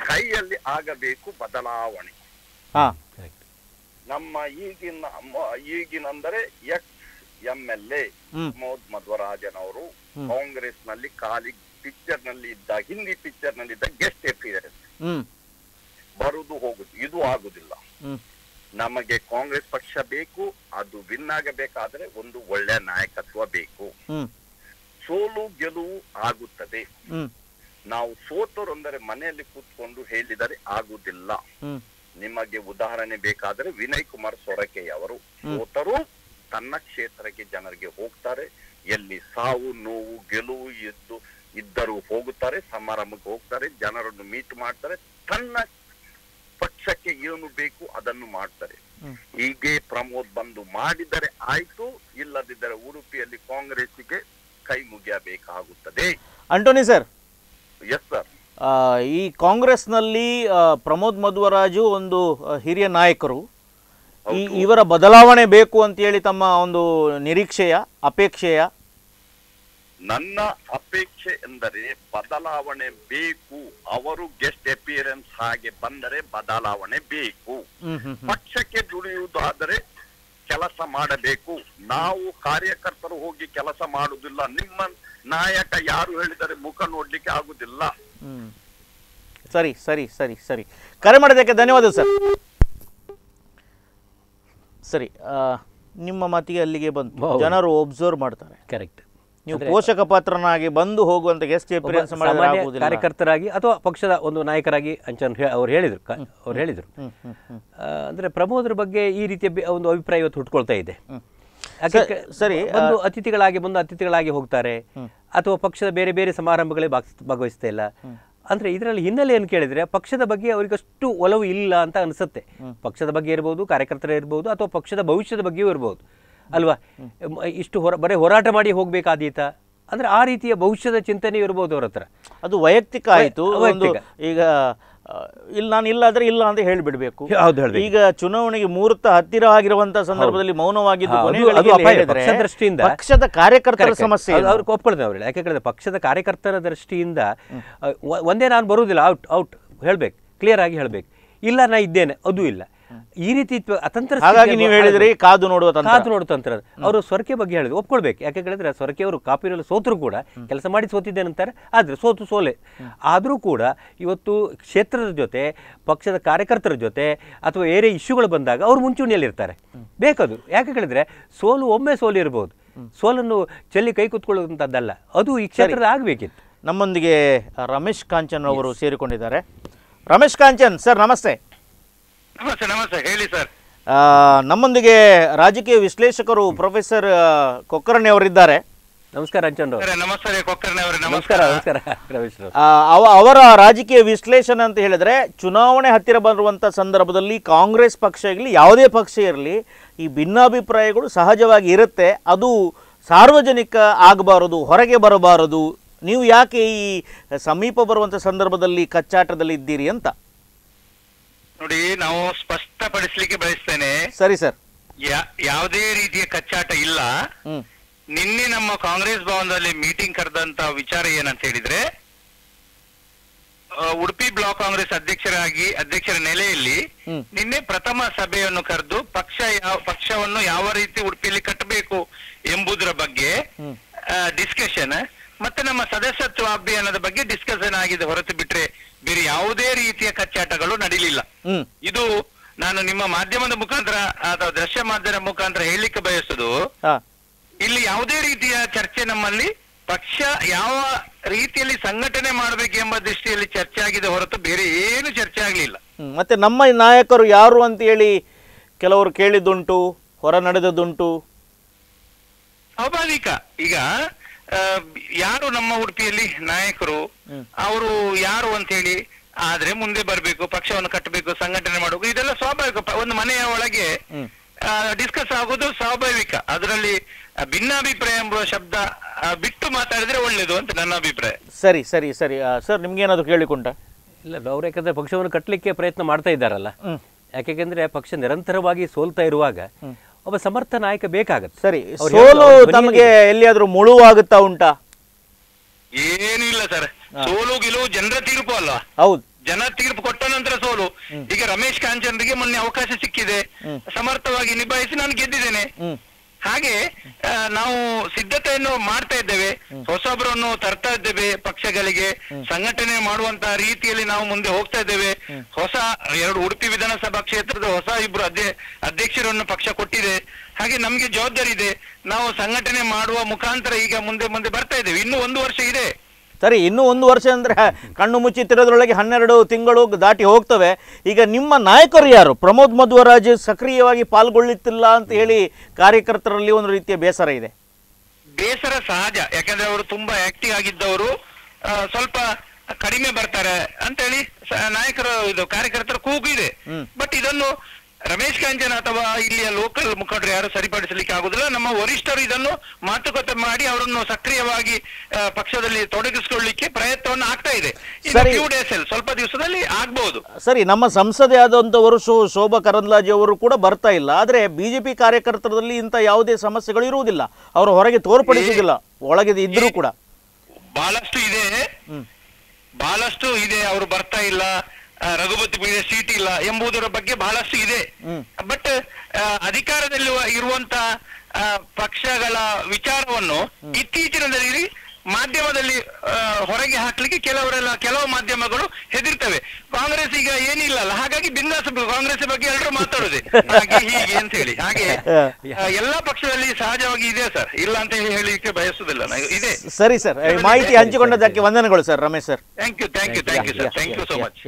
ಕೈಯಲ್ಲಿ ಆಗಬೇಕು ಬದಲಾವಣೆ ನಮ್ಮ ಈಗಿನ ಈಗಿನ ಅಂದರೆ ಎಕ್ಸ್ ಎಂ ಎಲ್ ಎ ಮಧ್ವರಾಜನ್ ಅವರು ಕಾಂಗ್ರೆಸ್ ನಲ್ಲಿ ಖಾಲಿ ಪಿಕ್ಚರ್ ನಲ್ಲಿ ಇದ್ದ ಹಿಂದಿ ಪಿಕ್ಚರ್ ನಲ್ಲಿ ಇದ್ದ ಗೆಸ್ಟ್ ಅಪಿಯರೆನ್ಸ್ ಬರುದು ಹೋಗುದು ಇದು ಆಗುದಿಲ್ಲ ನಮಗೆ ಕಾಂಗ್ರೆಸ್ ಪಕ್ಷ ಬೇಕು ಅದು ವಿನ್ ಆಗಬೇಕಾದ್ರೆ ಒಂದು ಒಳ್ಳೆ ನಾಯಕತ್ವ ಬೇಕು ಸೋಲು ಗೆಲುವು ಆಗುತ್ತದೆ ನಾವು ಸೋತರು ಅಂದರೆ ಮನೆಯಲ್ಲಿ ಕೂತ್ಕೊಂಡು ಹೇಳಿದರೆ ಆಗುದಿಲ್ಲ ನಿಮಗೆ ಉದಾಹರಣೆ ಬೇಕಾದ್ರೆ ವಿನಯ್ ಕುಮಾರ್ ಅವರು ಸೋತರು ತನ್ನ ಕ್ಷೇತ್ರಕ್ಕೆ ಜನರಿಗೆ ಹೋಗ್ತಾರೆ ಎಲ್ಲಿ ಸಾವು ನೋವು ಗೆಲುವು ಎದ್ದು ಇದ್ದರೂ ಹೋಗುತ್ತಾರೆ ಸಮಾರಂಭಕ್ಕೆ ಹೋಗ್ತಾರೆ ಜನರನ್ನು ಮೀಟ್ ಮಾಡ್ತಾರೆ ತನ್ನ ಪಕ್ಷಕ್ಕೆ ಏನು ಬೇಕು ಅದನ್ನು ಮಾಡ್ತಾರೆ ಹೀಗೆ ಪ್ರಮೋದ್ ಬಂದು ಮಾಡಿದರೆ ಆಯ್ತು ಇಲ್ಲದಿದ್ದರೆ ಉಡುಪಿಯಲ್ಲಿ ಕಾಂಗ್ರೆಸ್ಗೆ ಕೈ ಮುಗಿಯಬೇಕಾಗುತ್ತದೆ ಅಂಟೋನಿ ಸರ್ ಎಸ್ ಸರ್ ಈ ಕಾಂಗ್ರೆಸ್ನಲ್ಲಿ ಪ್ರಮೋದ್ ಮಧ್ವರಾಜು ಒಂದು ಹಿರಿಯ ನಾಯಕರು ಇವರ ಬದಲಾವಣೆ ಬೇಕು ಅಂತ ಹೇಳಿ ತಮ್ಮ ಒಂದು ನಿರೀಕ್ಷೆಯ ಅಪೇಕ್ಷೆಯ ನನ್ನ ಅಪೇಕ್ಷೆ ಎಂದರೆ ಬದಲಾವಣೆ ಬೇಕು ಅವರು ಗೆಸ್ಟ್ ಅಪಿಯರೆನ್ಸ್ ಹಾಗೆ ಬಂದರೆ ಬದಲಾವಣೆ ಬೇಕು ಪಕ್ಷಕ್ಕೆ ದುಡಿಯುವುದಾದರೆ ಕೆಲಸ ಮಾಡಬೇಕು ನಾವು ಕಾರ್ಯಕರ್ತರು ಹೋಗಿ ಕೆಲಸ ಮಾಡುವುದಿಲ್ಲ ನಿಮ್ಮ ನಾಯಕ ಯಾರು ಹೇಳಿದರೆ ಮುಖ ನೋಡ್ಲಿಕ್ಕೆ ಆಗುದಿಲ್ಲ ಹ್ಮ್ ಸರಿ ಸರಿ ಸರಿ ಸರಿ ಕರೆ ಮಾಡೋದಕ್ಕೆ ಧನ್ಯವಾದ ಸರ್ ಸರಿ ನಿಮ್ಮ ಮಾತಿಗೆ ಅಲ್ಲಿಗೆ ಬಂದು ಜನರು ಒಬ್ಸರ್ವ್ ಮಾಡ್ತಾರೆ ಕರೆಕ್ಟ್ ನೀವು ಪೋಷಕ ಪಾತ್ರನಾಗಿ ಬಂದು ಹೋಗುವಂತ ಗೆಸ್ಟ್ ಎಕ್ಸ್ಪೀರಿಯನ್ಸ್ ಕಾರ್ಯಕರ್ತರಾಗಿ ಅಥವಾ ಪಕ್ಷದ ಒಂದು ನಾಯಕರಾಗಿ ಅಂಚನ್ ಅವ್ರು ಹೇಳಿದರು ಅವ್ರು ಹೇಳಿದರು ಅಂದರೆ ಪ್ರಮೋದ್ರ ಬಗ್ಗೆ ಈ ರೀತಿಯ ಒಂದು ಅಭಿಪ್ರಾಯ ಇವತ್ತು ಹುಟ್ಕೊಳ್ತಾ ಇದೆ ಸರಿ ಒಂದು ಅತಿಥಿಗಳಾಗಿ ಬಂದು ಅತಿಥಿಗಳಾಗಿ ಹೋಗ್ತಾರೆ ಅಥವಾ ಪಕ್ಷದ ಬೇರೆ ಬೇರೆ ಸಮಾರಂಭಗಳೇ ಭಾಗವಹಿಸ್ತಾ ಇಲ್ಲ ಅಂದ್ರೆ ಇದರಲ್ಲಿ ಹಿನ್ನೆಲೆ ಏನು ಕೇಳಿದ್ರೆ ಪಕ್ಷದ ಬಗ್ಗೆ ಅವರಿಗಷ್ಟು ಒಲವು ಇಲ್ಲ ಅಂತ ಅನಿಸುತ್ತೆ ಪಕ್ಷದ ಬಗ್ಗೆ ಇರ್ಬೋದು ಕಾರ್ಯಕರ್ತರ ಇರ್ಬೋದು ಅಥವಾ ಪಕ್ಷದ ಭವಿಷ್ಯದ ಬಗ್ಗೆಯೂ ಇರ್ಬೋದು ಅಲ್ವಾ ಇಷ್ಟು ಹೊರ ಬರೀ ಹೋರಾಟ ಮಾಡಿ ಹೋಗ್ಬೇಕಾದೀತ ಅಂದ್ರೆ ಆ ರೀತಿಯ ಭವಿಷ್ಯದ ಚಿಂತನೆ ಇರ್ಬೋದು ಅವ್ರ ಹತ್ರ ಅದು ವೈಯಕ್ತಿಕ ಆಯಿತು ಈಗ ಇಲ್ಲಿ ನಾನು ಇಲ್ಲ ಆದರೆ ಇಲ್ಲ ಅಂತ ಹೇಳಿಬಿಡಬೇಕು ಈಗ ಚುನಾವಣೆಗೆ ಮೂರ್ತ ಹತ್ತಿರ ಆಗಿರುವಂತಹ ಸಂದರ್ಭದಲ್ಲಿ ಮೌನವಾಗಿದ್ದು ದೃಷ್ಟಿಯಿಂದ ಪಕ್ಷದ ಕಾರ್ಯಕರ್ತರ ಸಮಸ್ಯೆ ಅವ್ರು ಒಪ್ಕೊಳ್ತೇವೆ ಯಾಕೆ ಪಕ್ಷದ ಕಾರ್ಯಕರ್ತರ ದೃಷ್ಟಿಯಿಂದ ಒಂದೇ ನಾನು ಬರುವುದಿಲ್ಲ ಔಟ್ ಔಟ್ ಹೇಳ್ಬೇಕು ಕ್ಲಿಯರ್ ಆಗಿ ಹೇಳ್ಬೇಕು ಇಲ್ಲ ನಾ ಇದ್ದೇನೆ ಅದು ಇಲ್ಲ ಈ ರೀತಿ ಅತಂತ್ರ ಹಾಗಾಗಿ ನೀವು ಹೇಳಿದ್ರೆ ಕಾದು ನೋಡುವ ಕಾದು ನೋಡುವ ತಂತ್ರ ಅವರು ಸ್ವರ್ಕೆ ಬಗ್ಗೆ ಹೇಳಿದ್ರು ಒಪ್ಕೊಳ್ಬೇಕು ಯಾಕೆ ಕೇಳಿದ್ರೆ ಸ್ವರ್ಕೆ ಅವರು ಕಾಪಿರಲ್ಲಿ ಸೋತರು ಕೂಡ ಕೆಲಸ ಮಾಡಿ ಸೋತಿದ್ದೇನಂತಾರೆ ಆದರೆ ಸೋತು ಸೋಲೆ ಆದರೂ ಕೂಡ ಇವತ್ತು ಕ್ಷೇತ್ರದ ಜೊತೆ ಪಕ್ಷದ ಕಾರ್ಯಕರ್ತರ ಜೊತೆ ಅಥವಾ ಬೇರೆ ಇಶ್ಯೂಗಳು ಬಂದಾಗ ಅವರು ಮುಂಚೂಣಿಯಲ್ಲಿರ್ತಾರೆ ಬೇಕದು ಯಾಕೆ ಕೇಳಿದ್ರೆ ಸೋಲು ಒಮ್ಮೆ ಸೋಲು ಇರಬಹುದು ಸೋಲನ್ನು ಚೆಲ್ಲಿ ಕೈ ಕುತ್ಕೊಳ್ಳುವಂಥದ್ದಲ್ಲ ಅದು ಈ ಕ್ಷೇತ್ರದ ಆಗಬೇಕಿತ್ತು ನಮ್ಮೊಂದಿಗೆ ರಮೇಶ್ ಕಾಂಚನ್ ಅವರು ಸೇರಿಕೊಂಡಿದ್ದಾರೆ ರಮೇಶ್ ಕಾಂಚನ್ ಸರ್ ನಮಸ್ತೆ ನಮಸ್ತೆ ನಮಸ್ತೆ ಹೇಳಿ ಸರ್ ನಮ್ಮೊಂದಿಗೆ ರಾಜಕೀಯ ವಿಶ್ಲೇಷಕರು ಪ್ರೊಫೆಸರ್ ಕೊಕ್ಕರ್ಣಿ ಅವರಿದ್ದಾರೆ ನಮಸ್ಕಾರ ನಮಸ್ಕಾರ ನಮಸ್ಕಾರ ನಮಸ್ಕಾರ ಅವರ ರಾಜಕೀಯ ವಿಶ್ಲೇಷಣೆ ಅಂತ ಹೇಳಿದ್ರೆ ಚುನಾವಣೆ ಹತ್ತಿರ ಬರುವಂಥ ಸಂದರ್ಭದಲ್ಲಿ ಕಾಂಗ್ರೆಸ್ ಪಕ್ಷ ಇರಲಿ ಯಾವುದೇ ಪಕ್ಷ ಇರಲಿ ಈ ಭಿನ್ನಾಭಿಪ್ರಾಯಗಳು ಸಹಜವಾಗಿ ಇರುತ್ತೆ ಅದು ಸಾರ್ವಜನಿಕ ಆಗಬಾರದು ಹೊರಗೆ ಬರಬಾರದು ನೀವು ಯಾಕೆ ಈ ಸಮೀಪ ಬರುವಂಥ ಸಂದರ್ಭದಲ್ಲಿ ಕಚ್ಚಾಟದಲ್ಲಿ ಇದ್ದೀರಿ ಅಂತ ನೋಡಿ ನಾವು ಸ್ಪಷ್ಟಪಡಿಸ್ಲಿಕ್ಕೆ ಬಯಸ್ತೇನೆ ಸರಿ ಸರ್ ಯಾವುದೇ ರೀತಿಯ ಕಚ್ಚಾಟ ಇಲ್ಲ ನಿನ್ನೆ ನಮ್ಮ ಕಾಂಗ್ರೆಸ್ ಭವನದಲ್ಲಿ ಮೀಟಿಂಗ್ ಕರೆದಂತ ವಿಚಾರ ಏನಂತ ಹೇಳಿದ್ರೆ ಉಡುಪಿ ಬ್ಲಾಕ್ ಕಾಂಗ್ರೆಸ್ ಅಧ್ಯಕ್ಷರಾಗಿ ಅಧ್ಯಕ್ಷರ ನೆಲೆಯಲ್ಲಿ ನಿನ್ನೆ ಪ್ರಥಮ ಸಭೆಯನ್ನು ಕರೆದು ಪಕ್ಷ ಯಾವ ಪಕ್ಷವನ್ನು ಯಾವ ರೀತಿ ಉಡುಪಿಯಲ್ಲಿ ಕಟ್ಟಬೇಕು ಎಂಬುದರ ಬಗ್ಗೆ ಡಿಸ್ಕಷನ್ ಮತ್ತೆ ನಮ್ಮ ಸದಸ್ಯತ್ವ ಅಭಿಯಾನದ ಬಗ್ಗೆ ಡಿಸ್ಕಷನ್ ಆಗಿದೆ ಹೊರತು ಬಿಟ್ರೆ ಬೇರೆ ಯಾವುದೇ ರೀತಿಯ ಕಚ್ಚಾಟಗಳು ನಡೀಲಿಲ್ಲ ನಾನು ನಿಮ್ಮ ಮಾಧ್ಯಮದ ಮುಖಾಂತರ ಅಥವಾ ದೃಶ್ಯ ಮಾಧ್ಯಮದ ಮುಖಾಂತರ ಹೇಳಲಿಕ್ಕೆ ಬಯಸುದು ಇಲ್ಲಿ ಯಾವುದೇ ರೀತಿಯ ಚರ್ಚೆ ನಮ್ಮಲ್ಲಿ ಪಕ್ಷ ಯಾವ ರೀತಿಯಲ್ಲಿ ಸಂಘಟನೆ ಎಂಬ ದೃಷ್ಟಿಯಲ್ಲಿ ಚರ್ಚೆ ಆಗಿದೆ ಹೊರತು ಬೇರೆ ಏನು ಚರ್ಚೆ ಆಗಲಿಲ್ಲ ಮತ್ತೆ ನಮ್ಮ ನಾಯಕರು ಯಾರು ಅಂತ ಹೇಳಿ ಕೆಲವರು ಕೇಳಿದ್ದುಂಟು ಹೊರ ನಡೆದದ್ದುಂಟು ಸ್ವಾಭಾವಿಕ ಈಗ ಯಾರು ನಮ್ಮ ಉಡುಪಿಯಲ್ಲಿ ನಾಯಕರು ಅವರು ಯಾರು ಅಂತ ಹೇಳಿ ಆದ್ರೆ ಮುಂದೆ ಬರಬೇಕು ಪಕ್ಷವನ್ನು ಕಟ್ಟಬೇಕು ಸಂಘಟನೆ ಮಾಡಬೇಕು ಇದೆಲ್ಲ ಸ್ವಾಭಾವಿಕ ಒಂದು ಮನೆಯ ಒಳಗೆ ಡಿಸ್ಕಸ್ ಆಗೋದು ಸ್ವಾಭಾವಿಕ ಅದರಲ್ಲಿ ಭಿನ್ನಾಭಿಪ್ರಾಯ ಎಂಬ ಶಬ್ದ ಬಿಟ್ಟು ಮಾತಾಡಿದ್ರೆ ಒಳ್ಳೇದು ಅಂತ ನನ್ನ ಅಭಿಪ್ರಾಯ ಸರಿ ಸರಿ ಸರಿ ಸರ್ ನಿಮ್ಗೆ ಏನಾದ್ರು ಕೇಳಿಕೊಂಡ ಇಲ್ಲ ಅವ್ರು ಯಾಕಂದ್ರೆ ಪಕ್ಷವನ್ನು ಕಟ್ಟಲಿಕ್ಕೆ ಪ್ರಯತ್ನ ಮಾಡ್ತಾ ಇದ್ದಾರಲ್ಲ ಯಾಕೆಂದ್ರೆ ಪಕ್ಷ ನಿರಂತರವಾಗಿ ಸೋಲ್ತಾ ಇರುವಾಗ ಒಬ್ಬ ಸಮರ್ಥ ನಾಯಕ ಬೇಕಾಗತ್ತೆ ಸರಿ ಸೋಲು ತಮಗೆ ಎಲ್ಲಿಯಾದ್ರೂ ಮುಳುವಾಗುತ್ತಾ ಉಂಟಾ ಏನಿಲ್ಲ ಸರ್ ಸೋಲು ಗೆಲುವು ಜನರ ತೀರ್ಪು ಅಲ್ಲ ಹೌದು ಜನ ತೀರ್ಪು ಕೊಟ್ಟ ನಂತರ ಸೋಲು ಈಗ ರಮೇಶ್ ಕಾಂಚನ್ರಿಗೆ ಮೊನ್ನೆ ಅವಕಾಶ ಸಿಕ್ಕಿದೆ ಸಮರ್ಥವಾಗಿ ನಿಭಾಯಿಸಿ ನಾನು ಗೆದ್ದಿದ್ದೇನೆ ಹಾಗೆ ನಾವು ಸಿದ್ಧತೆಯನ್ನು ಮಾಡ್ತಾ ಇದ್ದೇವೆ ಹೊಸೊಬ್ಬರನ್ನು ತರ್ತಾ ಇದ್ದೇವೆ ಪಕ್ಷಗಳಿಗೆ ಸಂಘಟನೆ ಮಾಡುವಂತಹ ರೀತಿಯಲ್ಲಿ ನಾವು ಮುಂದೆ ಹೋಗ್ತಾ ಇದ್ದೇವೆ ಹೊಸ ಎರಡು ಉಡುಪಿ ವಿಧಾನಸಭಾ ಕ್ಷೇತ್ರದ ಹೊಸ ಇಬ್ರು ಅಧ್ಯಕ್ಷರನ್ನು ಪಕ್ಷ ಕೊಟ್ಟಿದೆ ಹಾಗೆ ನಮ್ಗೆ ಜವಾಬ್ದಾರಿ ಇದೆ ನಾವು ಸಂಘಟನೆ ಮಾಡುವ ಮುಖಾಂತರ ಈಗ ಮುಂದೆ ಮುಂದೆ ಬರ್ತಾ ಇದ್ದೇವೆ ಇನ್ನು ಒಂದು ವರ್ಷ ಇದೆ ಸರಿ ಇನ್ನೂ ಒಂದು ವರ್ಷ ಅಂದರೆ ಕಣ್ಣು ಮುಚ್ಚಿ ತಿರೋದ್ರೊಳಗೆ ಹನ್ನೆರಡು ತಿಂಗಳು ದಾಟಿ ಹೋಗ್ತವೆ ಈಗ ನಿಮ್ಮ ನಾಯಕರು ಯಾರು ಪ್ರಮೋದ್ ಮಧ್ವರಾಜ್ ಸಕ್ರಿಯವಾಗಿ ಪಾಲ್ಗೊಳ್ಳುತ್ತಿಲ್ಲ ಅಂತ ಹೇಳಿ ಕಾರ್ಯಕರ್ತರಲ್ಲಿ ಒಂದು ರೀತಿಯ ಬೇಸರ ಇದೆ ಬೇಸರ ಸಹಜ ಯಾಕಂದ್ರೆ ಅವರು ತುಂಬಾ ಆಕ್ಟಿವ್ ಆಗಿದ್ದವರು ಸ್ವಲ್ಪ ಕಡಿಮೆ ಬರ್ತಾರೆ ಅಂತ ಹೇಳಿ ನಾಯಕರು ಇದು ಕಾರ್ಯಕರ್ತರ ಕೂಗು ಇದೆ ಬಟ್ ಇದನ್ನು ರಮೇಶ್ ಕಾಂಜನ್ ಅಥವಾ ಇಲ್ಲಿಯ ಲೋಕಲ್ ಮುಖಂಡರು ಯಾರು ಸರಿಪಡಿಸಲಿಕ್ಕೆ ಆಗುದಿಲ್ಲ ನಮ್ಮ ವರಿಷ್ಠರು ಇದನ್ನು ಮಾತುಕತೆ ಮಾಡಿ ಅವರನ್ನು ಸಕ್ರಿಯವಾಗಿ ಪಕ್ಷದಲ್ಲಿ ತೊಡಗಿಸಿಕೊಳ್ಳಿಕ್ಕೆ ಪ್ರಯತ್ನವನ್ನು ಆಗ್ತಾ ಇದೆ ಸ್ವಲ್ಪ ದಿವಸದಲ್ಲಿ ಆಗ್ಬಹುದು ಸರಿ ನಮ್ಮ ಸಂಸದೆ ಆದಂತವರು ಶೋಭಾ ಕರಂದ್ಲಾಜೆ ಅವರು ಕೂಡ ಬರ್ತಾ ಇಲ್ಲ ಆದ್ರೆ ಬಿಜೆಪಿ ಕಾರ್ಯಕರ್ತರಲ್ಲಿ ಇಂತ ಯಾವುದೇ ಸಮಸ್ಯೆಗಳು ಇರುವುದಿಲ್ಲ ಅವರು ಹೊರಗೆ ತೋರ್ಪಡಿಸುವುದಿಲ್ಲ ಒಳಗೆ ಇದ್ರೂ ಕೂಡ ಬಹಳಷ್ಟು ಇದೆ ಬಹಳಷ್ಟು ಇದೆ ಅವರು ಬರ್ತಾ ಇಲ್ಲ ರಘುಪತಿ ಪುಣ್ಯ ಸೀಟ್ ಇಲ್ಲ ಎಂಬುದರ ಬಗ್ಗೆ ಬಹಳಷ್ಟು ಇದೆ ಬಟ್ ಅಧಿಕಾರದಲ್ಲಿ ಇರುವಂತ ಪಕ್ಷಗಳ ವಿಚಾರವನ್ನು ಇತ್ತೀಚಿನದಲ್ಲಿ ಮಾಧ್ಯಮದಲ್ಲಿ ಹೊರಗೆ ಹಾಕ್ಲಿಕ್ಕೆ ಕೆಲವರೆಲ್ಲ ಕೆಲವು ಮಾಧ್ಯಮಗಳು ಹೆದರ್ತವೆ ಕಾಂಗ್ರೆಸ್ ಈಗ ಏನಿಲ್ಲ ಅಲ್ಲ ಹಾಗಾಗಿ ಬಿಂದಾಸ್ ಕಾಂಗ್ರೆಸ್ ಬಗ್ಗೆ ಎಲ್ಲರೂ ಮಾತಾಡುದೇ ಹಾಗೆ ಹೀಗೆ ಅಂತ ಹೇಳಿ ಹಾಗೆ ಎಲ್ಲಾ ಪಕ್ಷದಲ್ಲಿ ಸಹಜವಾಗಿ ಇದೆ ಸರ್ ಇಲ್ಲ ಅಂತ ಹೇಳಿಕ್ಕೆ ಬಯಸುದಿಲ್ಲ ಇದೆ ಸರಿ ಸರ್ ಮಾಹಿತಿ ಹಂಚಿಕೊಂಡದಕ್ಕೆ ವಂದನೆಗಳು sir Ramesh sir thank you thank you thank you sir thank you so much